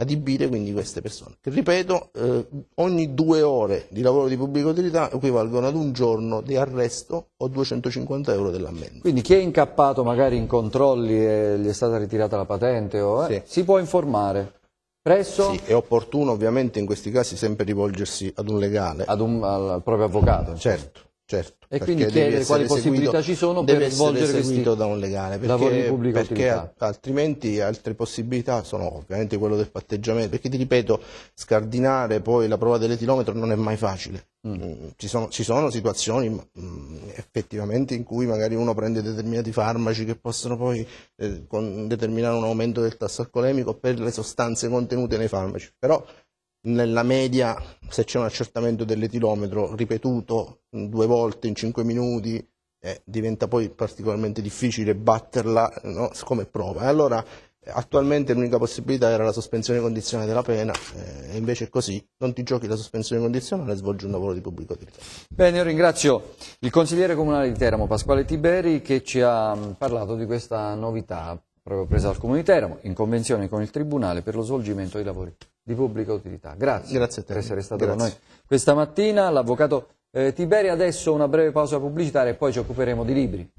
B: adibire quindi queste persone. Ripeto, eh, ogni due ore di lavoro di pubblica utilità equivalgono ad un giorno di arresto o 250 euro dell'ammenda.
A: Quindi chi è incappato magari in controlli e gli è stata ritirata la patente o, eh, sì. si può informare? Presso? Sì, è
B: opportuno ovviamente in questi casi sempre rivolgersi ad un legale. Ad un, al proprio avvocato. Certo. Certo, e quindi chiedere quali seguito, possibilità ci sono per svolgere seguito da un legale, perché, perché altrimenti altre possibilità sono ovviamente quello del patteggiamento, perché ti ripeto, scardinare poi la prova dell'etilometro non è mai facile. Mm. mm ci, sono, ci, sono, situazioni mh, mm, effettivamente in cui magari uno prende determinati farmaci che possono poi eh, determinare un aumento del tasso alcolemico per le sostanze contenute nei farmaci, però nella media se c'è un accertamento dell'etilometro ripetuto mm, due volte in cinque minuti eh, diventa poi particolarmente difficile batterla eh, no? come prova. E allora eh, attualmente l'unica possibilità era la sospensione condizionale della pena eh, invece è così non ti giochi la sospensione condizionale e svolgi un lavoro di pubblico utilità.
A: Bene, io ringrazio il consigliere comunale di Teramo Pasquale Tiberi che ci ha mm, parlato di questa novità proprio presa al Comune di Teramo in convenzione con il Tribunale per lo svolgimento dei lavori di pubblica utilità. Grazie, Grazie per essere stato Grazie. con noi questa mattina. L'avvocato eh, Tiberi, adesso una breve pausa pubblicitaria e poi ci occuperemo di libri.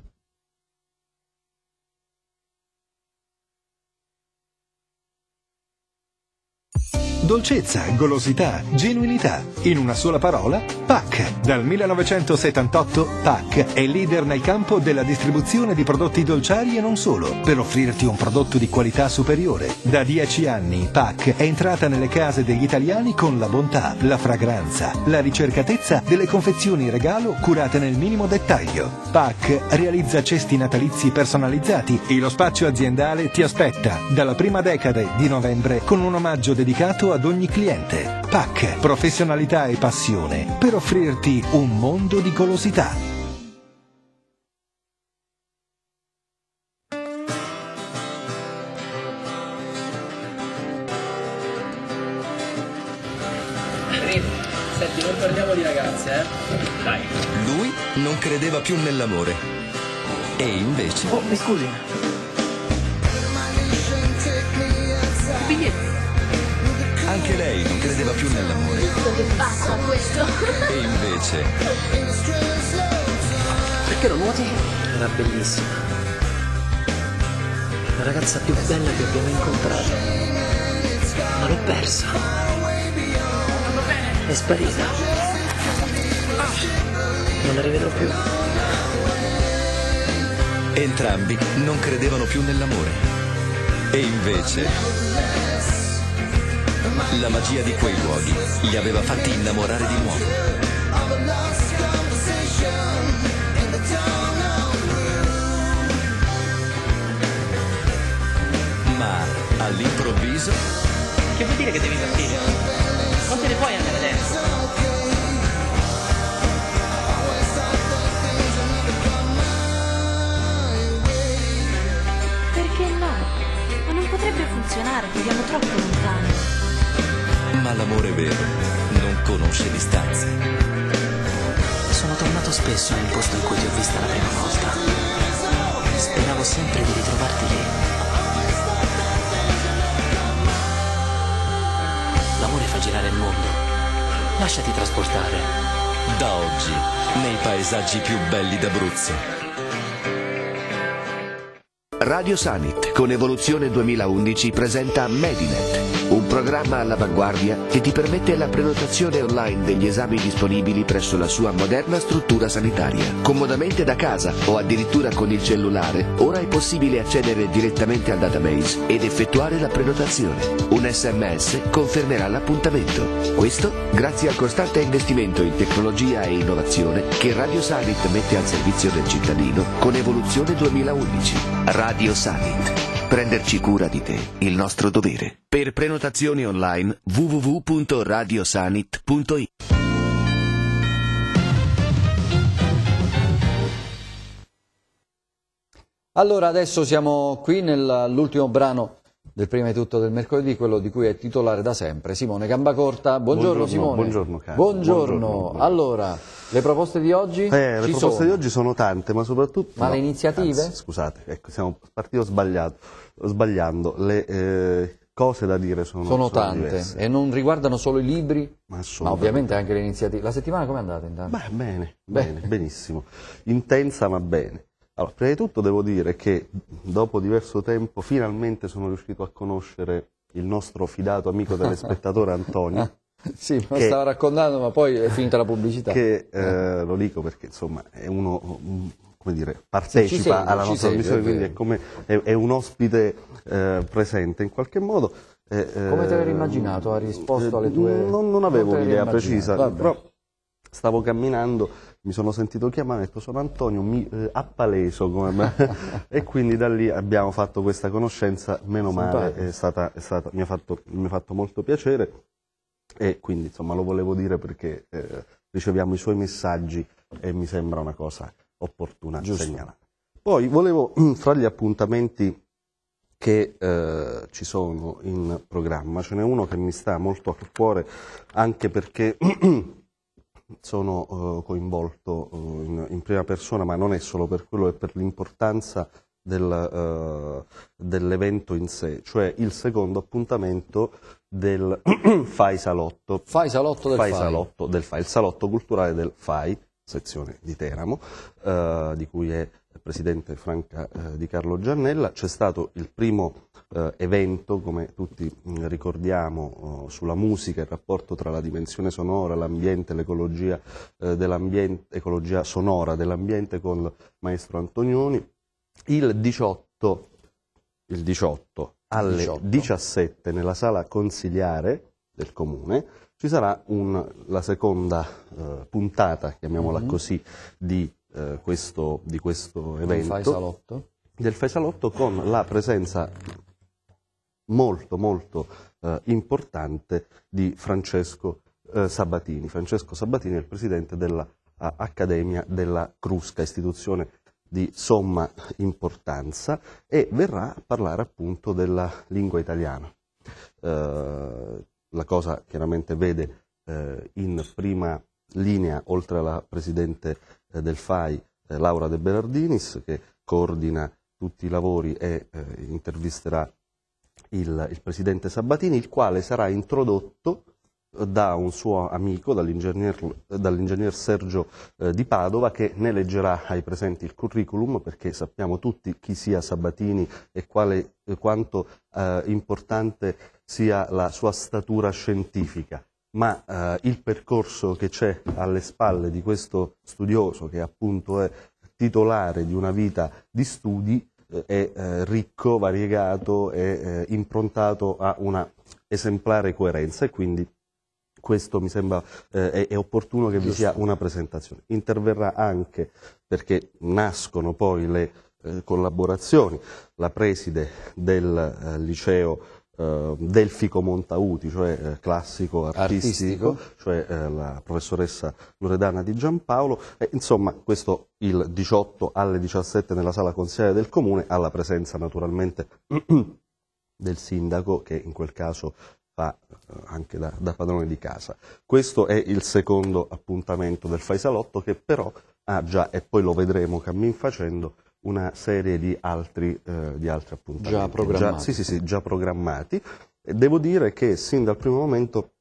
C: Dolcezza, golosità, genuinità. In una sola parola, PAC. Dal 1978 PAC è leader nel campo della distribuzione di prodotti dolciari e non solo, per offrirti un prodotto di qualità superiore. Da dieci anni PAC è entrata nelle case degli italiani con la bontà, la fragranza, la ricercatezza delle confezioni regalo curate nel minimo dettaglio. PAC realizza cesti natalizi personalizzati e lo spazio aziendale ti aspetta dalla prima decade di novembre con un omaggio dedicato a ad ogni cliente. PAC, professionalità e passione per offrirti un mondo di golosità. Senti, non parliamo di ragazze, eh? Dai. Lui non credeva più nell'amore. E invece... Oh, mi scusi. Biglietti. Anche lei non credeva più nell'amore.
E: Dove passa questo?
C: E invece... Perché lo nuoti? Era bellissima. La ragazza più bella che abbiamo incontrato. Ma l'ho persa. È sparita. Ah, non la rivedrò più. Entrambi non credevano più nell'amore. E invece... La magia di quei luoghi li aveva fatti innamorare di nuovo. Ma all'improvviso... Che vuol dire che devi partire?
B: Non te ne puoi andare adesso. Perché no? Ma non potrebbe funzionare, viviamo troppo lontano
C: ma l'amore vero non conosce distanze. Sono tornato spesso nel posto in cui ti ho vista la prima volta. Speravo sempre di ritrovarti lì. L'amore fa girare il mondo. Lasciati trasportare. Da oggi, nei paesaggi più belli d'Abruzzo. Radio Summit con Evoluzione 2011 presenta Medinet programma all'avanguardia che ti permette la prenotazione online degli esami disponibili presso la sua moderna struttura sanitaria. Comodamente da casa o addirittura con il cellulare, ora è possibile accedere direttamente al database ed effettuare la prenotazione. Un sms confermerà l'appuntamento. Questo grazie al costante investimento in tecnologia e innovazione che Radio Sanit mette al servizio del cittadino con Evoluzione 2011. Radio Sanit Prenderci cura di te, il nostro dovere. Per prenotazioni online www.radiosanit.it
A: Allora, adesso siamo qui nell'ultimo brano del prima di tutto del mercoledì, quello di cui è titolare da sempre, Simone Gambacorta. Buongiorno, buongiorno Simone. Buongiorno, caro. Buongiorno. buongiorno. Allora, le proposte di oggi? Eh, le proposte sono. di oggi
D: sono tante, ma soprattutto... Ma no, le iniziative? Anzi, scusate, ecco, siamo partiti sbagliato sbagliando. Le eh, cose da dire sono, sono, tante diverse. e
A: non riguardano solo i libri, ma, ma ovviamente anche le iniziative. La settimana come è andata
D: intanto? Beh, bene, bene, bene, benissimo. Intensa ma bene. Allora, prima di tutto devo dire che dopo diverso tempo finalmente sono riuscito a conoscere il nostro fidato amico telespettatore [LAUGHS] Antonio.
A: Sì, lo che, stava raccontando, ma poi è finita la pubblicità. Che eh,
D: eh lo dico perché insomma è uno come dire, partecipa segno, alla nostra missione, quindi è, come, è, è un ospite eh, presente in qualche modo. Eh, eh come te l'hai immaginato?
A: Ha risposto alle eh, tue... Non, non avevo un'idea precisa, Vabbè. però
D: stavo camminando, mi sono sentito chiamare, ho detto sono Antonio, mi eh, appaleso come me. [LAUGHS] e quindi da lì abbiamo fatto questa conoscenza, meno male, è stata, è stata, mi, ha fatto, mi, ha fatto, molto piacere e quindi insomma lo volevo dire perché eh, riceviamo i suoi messaggi e mi sembra una cosa opportuna Giusto. segnalata. Poi volevo, mm, fra gli appuntamenti che eh, ci sono in programma, ce n'è uno che mi sta molto a cuore anche perché [CLEARS THROAT] sono eh, coinvolto eh, in, in, prima persona, ma non è solo per quello, è per l'importanza del, eh, dell'evento in sé, cioè il secondo appuntamento del [CLEARS THROAT] FAI Salotto. FAI Salotto del FAI. FAI. Salotto del FAI, il salotto culturale del FAI sezione di Teramo, eh, di cui è presidente Franca eh, Di Carlo Giannella. C'è stato il primo eh, evento, come tutti mh, mm, ricordiamo, oh, sulla musica, il rapporto tra la dimensione sonora, l'ambiente, l'ecologia eh, ecologia sonora dell'ambiente con il maestro Antonioni. Il 18, il 18 alle 18. 17 nella sala consigliare del comune ci sarà un, la seconda eh, puntata, chiamiamola mm -hmm. così, di, eh, questo, di, questo, evento. Del Faisalotto. Del Faisalotto con la presenza molto, molto eh, importante di Francesco eh, Sabatini. Francesco Sabatini è il presidente dell'Accademia della Crusca, istituzione di somma importanza, e verrà a parlare appunto della lingua italiana. Uh, la cosa chiaramente vede eh, in prima linea, oltre alla Presidente eh, del FAI, eh, Laura De Berardinis, che coordina tutti i lavori e eh, intervisterà il, il, Presidente Sabatini, il quale sarà introdotto eh, da un suo amico, dall'ingegner, dall'ingegner Sergio eh, Di Padova, che ne leggerà ai presenti il curriculum, perché sappiamo tutti chi sia Sabatini e quale, quanto importante sia la sua statura scientifica, ma eh, il percorso che c'è alle spalle di questo studioso, che appunto è titolare di una vita di studi, eh, è eh, ricco, variegato e eh, improntato a una esemplare coerenza e quindi questo mi sembra eh, è, è, opportuno che vi sia una presentazione. Interverrà anche perché nascono poi le eh, collaborazioni, la preside del eh, liceo Ehm, cioè, eh, Delfico Montauti, cioè classico artistico, artistico. cioè eh, la professoressa Loredana di Giampaolo. Eh, insomma, questo il 18 alle 17 nella sala consigliere del comune, alla presenza naturalmente [CLEARS THROAT] del sindaco che in quel caso fa eh, anche da, da, padrone di casa. Questo è il secondo appuntamento del Faisalotto che però ha ah già, e poi lo vedremo cammin facendo, una serie di altri, eh, di altri appuntamenti. Già programmati. Già, sì, sì, sì, già programmati. Devo dire che sin dal primo momento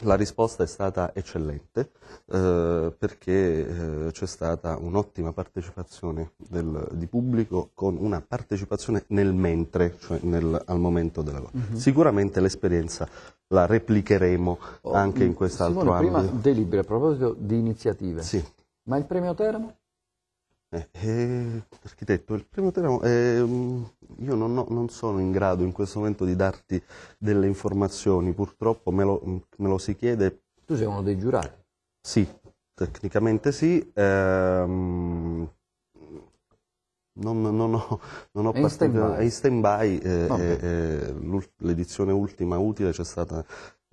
D: la risposta è stata eccellente eh, perché eh, c'è stata un'ottima partecipazione del, di pubblico con una partecipazione nel mentre, cioè nel, al momento della cosa. Mm-hmm. Sicuramente l'esperienza la replicheremo oh, anche in mm, quest'altro Simone, ambito. Prima
A: delibere a proposito di iniziative. Sì. Ma il premio Teramo?
D: Eh, eh, architetto, il primo tema, eh, io non, ho, non, sono in grado in questo momento di darti delle informazioni, purtroppo me lo, me lo si chiede. Tu sei uno dei giurati? Sì, tecnicamente sì. Ehm, non, non, ho, non ho è è in stand by, eh, okay. eh, eh l'edizione ultima utile c'è stata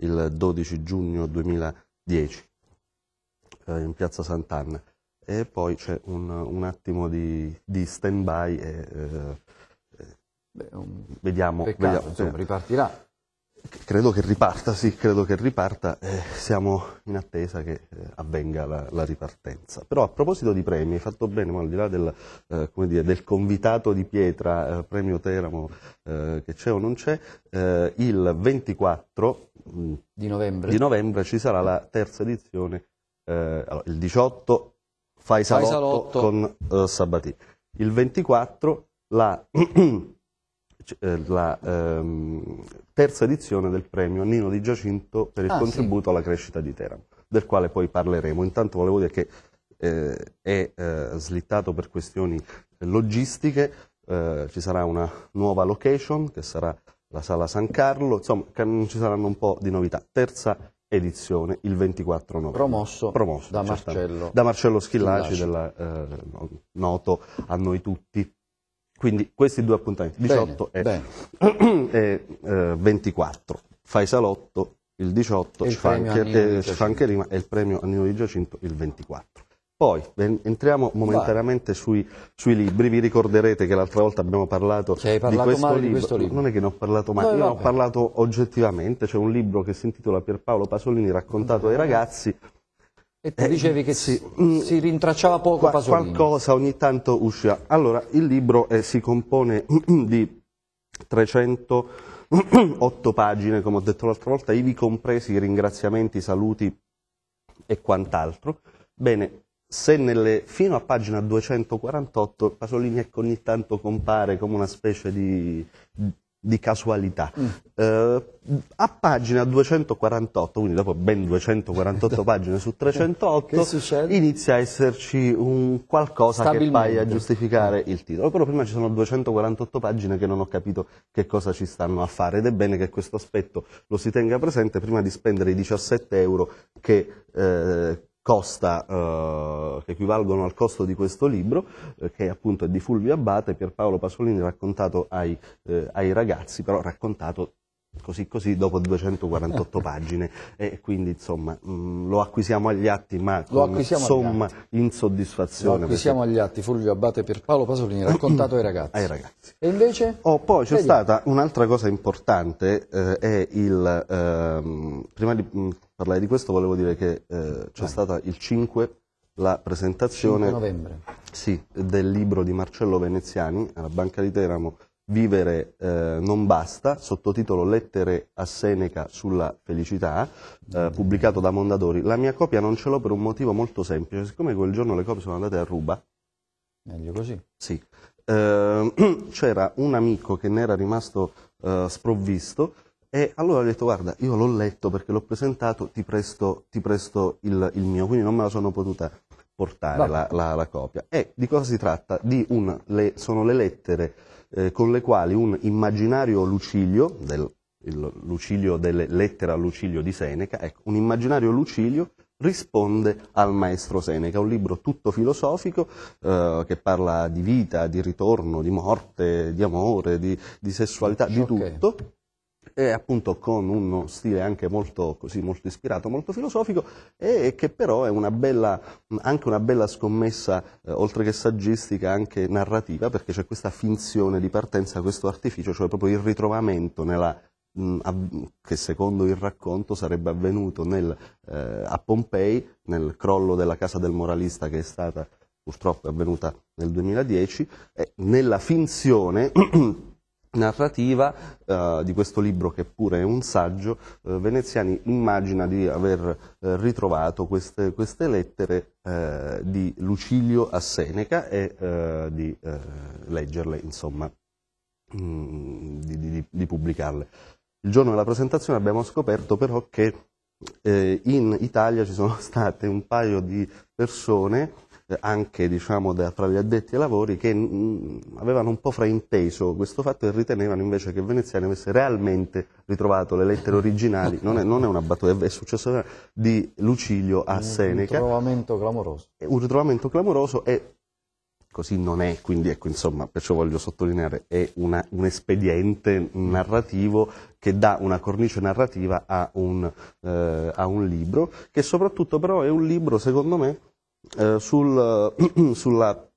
D: il 12 giugno 2010 eh, in piazza Sant'Anna e poi c'è un, un attimo di, di stand by e eh, eh Beh, vediamo, peccato, vediamo. Insomma, ripartirà. Credo che riparta, sì, credo che riparta, eh, siamo in attesa che eh, avvenga la, la, ripartenza. Però a proposito di premi, hai fatto bene, ma al di là del, eh, dire, del convitato di pietra, eh, premio Teramo, eh, che c'è o non c'è, il 24 mm, di novembre. di novembre. ci sarà la terza edizione, allora, il 18 fai salotto. con uh, Sabatì. Il 24 la, [CLEARS THROAT] eh, la um, terza edizione del premio Nino Di Giacinto per il ah, contributo sì. alla crescita di Teramo, del quale poi parleremo. Intanto volevo dire che eh, è eh, slittato per questioni logistiche, eh, ci sarà una nuova location che sarà la sala San Carlo, insomma mm, ci saranno un po' di novità. Terza edizione edizione il 24 novembre.
A: Promosso, Promosso da, Marcello. da, Marcello. Schillaci,
D: della, eh, noto a noi tutti. Quindi questi due appuntamenti, 18 bene, e, bene. [CLEARS THROAT] e eh, 24. Fai salotto il 18, ci fa anche, rima, e il premio Annino di Giacinto il 24. Poi entriamo momentaneamente sui, sui, libri, vi ricorderete che l'altra volta abbiamo parlato, cioè, di, questo libro. di, questo libro. Non è che ne ho parlato mai, no, io ne ho parlato oggettivamente, c'è un libro che si intitola Pierpaolo Pasolini raccontato ai ragazzi.
A: E tu eh, dicevi che sì, mm, si, rintracciava poco qua, Pasolini.
D: Qualcosa ogni tanto usciva. Allora, il libro eh, si compone [CLEARS THROAT] di 308 [CLEARS THROAT] pagine, come ho detto l'altra volta, ivi compresi i ringraziamenti, i saluti e quant'altro. Bene, se nelle, fino a pagina 248 Pasolini ecco, ogni tanto compare come una specie di, di casualità. Mm. Eh, a pagina 248, quindi dopo ben 248 [LAUGHS] pagine su 308, inizia a esserci un qualcosa che vai a giustificare il titolo. Però prima ci sono 248 pagine che non ho capito che cosa ci stanno a fare ed è bene che questo aspetto lo si tenga presente prima di spendere i 17 euro che... Eh, costa, eh, che equivalgono al costo di questo libro, eh, che appunto è di Fulvio Abbate, Pierpaolo Pasolini raccontato ai, eh, ai ragazzi, però raccontato così così dopo 248 [LAUGHS] pagine e quindi insomma mh, mm, lo acquisiamo agli atti ma con somma insoddisfazione. Lo acquisiamo
A: perché... agli atti, Fulvio Abbate per Paolo Pasolini [CLEARS THROAT] raccontato ai ragazzi. Ai ragazzi. E invece? Oh,
D: poi c'è stata un'altra cosa importante, eh, è il, eh, prima di mh, mm, parlare di questo volevo dire che eh, c'è stata il 5 la presentazione sì, del libro di Marcello Veneziani alla Banca di Teramo Vivere eh, non basta, sottotitolo Lettere a Seneca sulla felicità, eh, pubblicato da Mondadori. La mia copia non ce l'ho per un motivo molto semplice, siccome quel giorno le copie sono andate a ruba. Meglio così. Sì. Eh, [CLEARS THROAT] c'era un amico che ne era rimasto eh, sprovvisto e allora ha detto guarda io l'ho letto perché l'ho presentato, ti presto, ti presto il, il mio, quindi non me la sono potuta portare la, la, la, copia. E di cosa si tratta? Di un, le, sono le lettere eh, con le quali un immaginario Lucilio, del, Lucilio delle lettere a Lucilio di Seneca, ecco, un immaginario Lucilio risponde al maestro Seneca, un libro tutto filosofico eh, che parla di vita, di ritorno, di morte, di amore, di, di sessualità, di okay. tutto e appunto con uno stile anche molto, così, molto ispirato, molto filosofico e che però è una bella, anche una bella scommessa, eh, oltre che saggistica, anche narrativa, perché c'è questa finzione di partenza, questo artificio, cioè proprio il ritrovamento nella, mh, mm, che secondo il racconto sarebbe avvenuto nel, eh, a Pompei, nel crollo della casa del moralista che è stata purtroppo è avvenuta nel 2010, eh, nella finzione narrativa eh, di questo libro che pure è un saggio, eh, Veneziani immagina di aver eh, ritrovato queste, queste lettere eh, di Lucilio a Seneca e eh, di eh, leggerle, insomma, mh, mm, di, di, di, pubblicarle. Il giorno della presentazione abbiamo scoperto però che in Italia ci sono [LAUGHS] state un paio di persone anche diciamo, da, tra gli addetti ai lavori che mh, mm, avevano un po' frainteso questo fatto e ritenevano invece che Veneziani avesse realmente ritrovato le lettere originali, non è, non è una battuta, è successo di Lucilio a un Seneca. Un
A: ritrovamento clamoroso.
D: Un ritrovamento clamoroso e così non è, quindi ecco, insomma, perciò voglio sottolineare, è una, un espediente narrativo che dà una cornice narrativa a un, eh, a un libro, che soprattutto però è un libro, secondo me, eh, sul, eh, [CLEARS THROAT] sulla,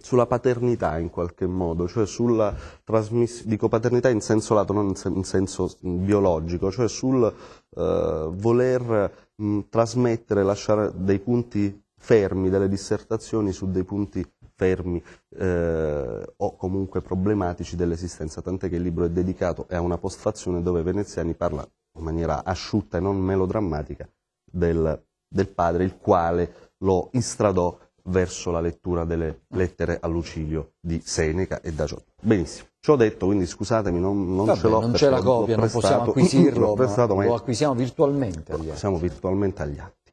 D: sulla, paternità in qualche modo, cioè sulla trasmissione, dico paternità in senso lato, non in, sen in senso biologico, cioè sul eh, voler mh, trasmettere, lasciare dei punti fermi, delle dissertazioni su dei punti fermi eh, o comunque problematici dell'esistenza, tant'è che il libro è dedicato a una postfazione dove Veneziani parla in maniera asciutta e non melodrammatica del, del padre, il quale lo instradò verso la lettura delle lettere a Lucilio di Seneca e da Giotto. Benissimo. Ciò detto, quindi scusatemi, non, non Vabbè, ce l'ho. Non c'è la copia, non possiamo acquisirlo, prestato, ma lo
A: acquisiamo virtualmente.
D: Lo acquisiamo virtualmente agli atti.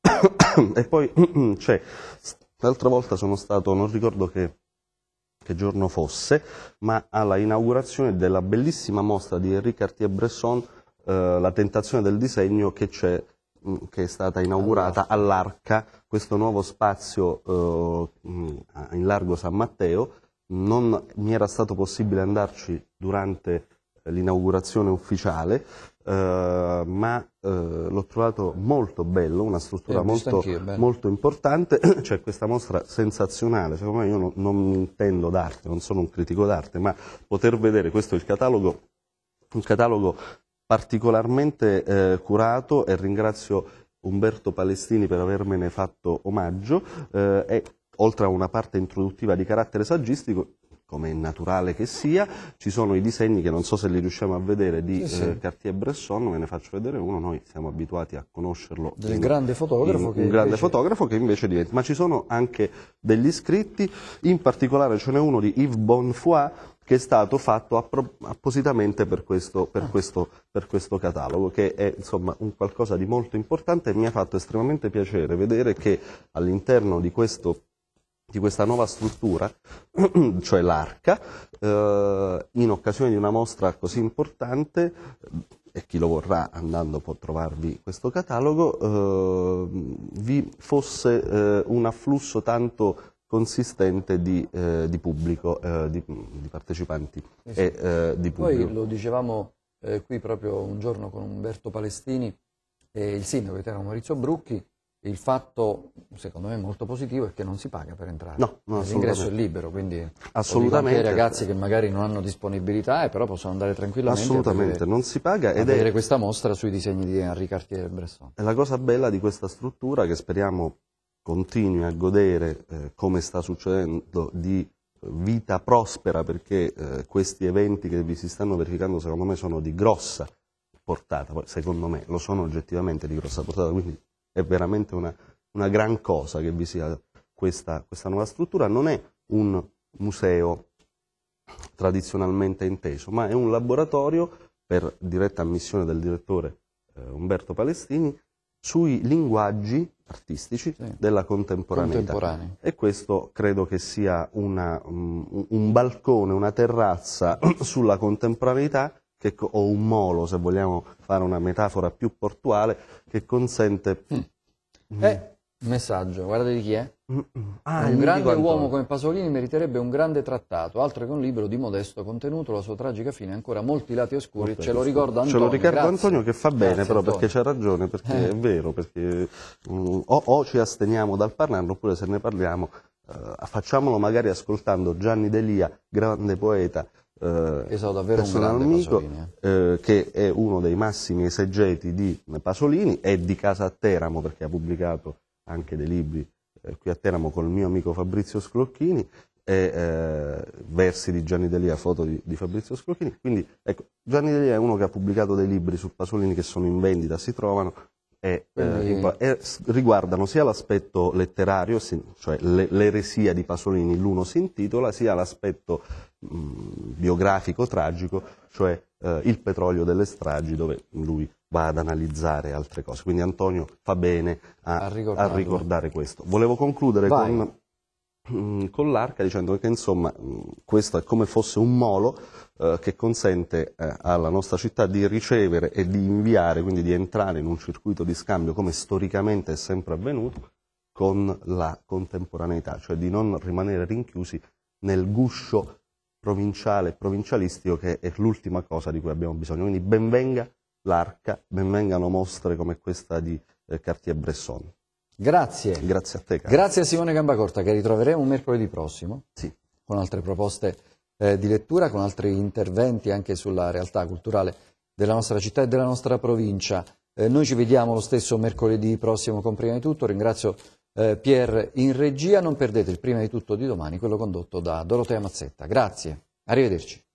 D: [COUGHS] e poi [COUGHS] c'è, cioè, l'altra volta sono stato, non ricordo che, che giorno fosse, ma alla inaugurazione della bellissima mostra di Henri Cartier-Bresson, eh, La tentazione del disegno, che c'è Mm, che è stata inaugurata all'Arca, questo nuovo spazio eh, mm, in largo San Matteo. Non mi era stato possibile andarci durante eh, l'inaugurazione ufficiale, eh, ma eh, l'ho trovato molto bello, una struttura molto, molto, importante. [CLEARS THROAT] C'è questa mostra sensazionale, secondo me io non, non intendo d'arte, non sono un critico d'arte, ma poter vedere, questo è il catalogo un catalogo particolarmente eh, curato e ringrazio Umberto Palestini per avermene fatto omaggio eh, e oltre a una parte introduttiva di carattere saggistico come è naturale che sia, ci sono i disegni che non so se li riusciamo a vedere di sì, sì. Eh, Cartier-Bresson, ve ne faccio vedere uno, noi siamo abituati a conoscerlo. Del in, grande fotografo. In, un grande invece... fotografo che invece diventa, ma ci sono anche degli scritti, in particolare ce n'è uno di Yves Bonfoy che è stato fatto appositamente per questo, per ah. questo, per questo catalogo, che è insomma, un qualcosa di molto importante e mi ha fatto estremamente piacere vedere che all'interno di, di questa nuova struttura, [CLEARS THROAT] cioè l'Arca, eh, in occasione di una mostra così importante, e chi lo vorrà andando può trovarvi questo catalogo, eh, vi fosse eh, un afflusso tanto consistente di, eh, di pubblico, eh, di, mm, di, partecipanti esatto. e eh, di pubblico. Noi lo
A: dicevamo eh, qui proprio un giorno con Umberto Palestini e il sindaco di Teramo Maurizio Brucchi, il fatto, secondo me molto positivo, è che non si paga per entrare. No, no, L'ingresso è libero, quindi assolutamente. Anche ai ragazzi che magari non hanno disponibilità e però possono andare tranquillamente assolutamente, a non si paga ed vedere è... questa mostra sui disegni di Henri
D: Cartier-Bresson. È la cosa bella di questa struttura che speriamo continui a godere, eh, come sta succedendo, di vita prospera, perché eh, questi eventi che vi si stanno verificando secondo me sono di grossa portata, secondo me lo sono oggettivamente di grossa portata, quindi è veramente una, una gran cosa che vi sia questa, questa nuova struttura, non è un museo tradizionalmente inteso, ma è un laboratorio per diretta ammissione del direttore eh, Umberto Palestini sui linguaggi artistici sì. della contemporaneità. E questo credo che sia una, mm, un balcone, una terrazza [CLEARS THROAT] sulla contemporaneità che, o un molo, se vogliamo fare una metafora più portuale, che consente... Mm.
A: Eh, Messaggio, guarda di chi è? Ah, un grande uomo come Pasolini meriterebbe un grande trattato, altro che un libro di modesto contenuto, la sua tragica fine ha ancora molti lati oscuri, Molto ce lo ricorda Antonio. Ce lo ricorda Antonio che fa bene Grazie, però Antonio. perché c'ha
D: ragione, perché eh. è vero, perché mm, o, o, ci asteniamo dal parlarne oppure se ne parliamo uh, facciamolo magari ascoltando Gianni Delia, grande poeta, eh,
A: esatto, davvero un amico,
D: eh. eh, che è uno dei massimi esegeti di Pasolini, è di casa a Teramo perché ha pubblicato anche dei libri eh, qui a Teramo col mio amico Fabrizio Sclocchini e eh, versi di Gianni Delia, foto di, di Fabrizio Sclocchini. Quindi ecco, Gianni Delia è uno che ha pubblicato dei libri su Pasolini che sono in vendita, si trovano e, eh, e riguardano sia l'aspetto letterario, cioè l'eresia di Pasolini, l'uno si intitola, sia l'aspetto Mm, biografico tragico, cioè eh, il petrolio delle stragi, dove lui va ad analizzare altre cose. Quindi Antonio fa bene a, a, a ricordare questo. Volevo concludere con, mm, con, l'arca dicendo che insomma mm, questo è come fosse un molo eh, che consente eh, alla nostra città di ricevere e di inviare, quindi di entrare in un circuito di scambio come storicamente è sempre avvenuto, con la contemporaneità, cioè di non rimanere rinchiusi nel guscio provinciale e provincialistico che è l'ultima cosa di cui abbiamo bisogno. Quindi benvenga l'arca, benvengano mostre come
A: questa di eh, Cartier-Bresson. Grazie. Grazie a te. Caro. Grazie a Simone Gambacorta che ritroveremo mercoledì prossimo sì. con altre proposte eh, di lettura, con altri interventi anche sulla realtà culturale della nostra città e della nostra provincia. Eh, noi ci vediamo lo stesso mercoledì prossimo con Prima di Tutto. Ringrazio eh, Pier in regia. Non perdete il prima di tutto di domani, quello condotto da Dorotea Mazzetta. Grazie, arrivederci.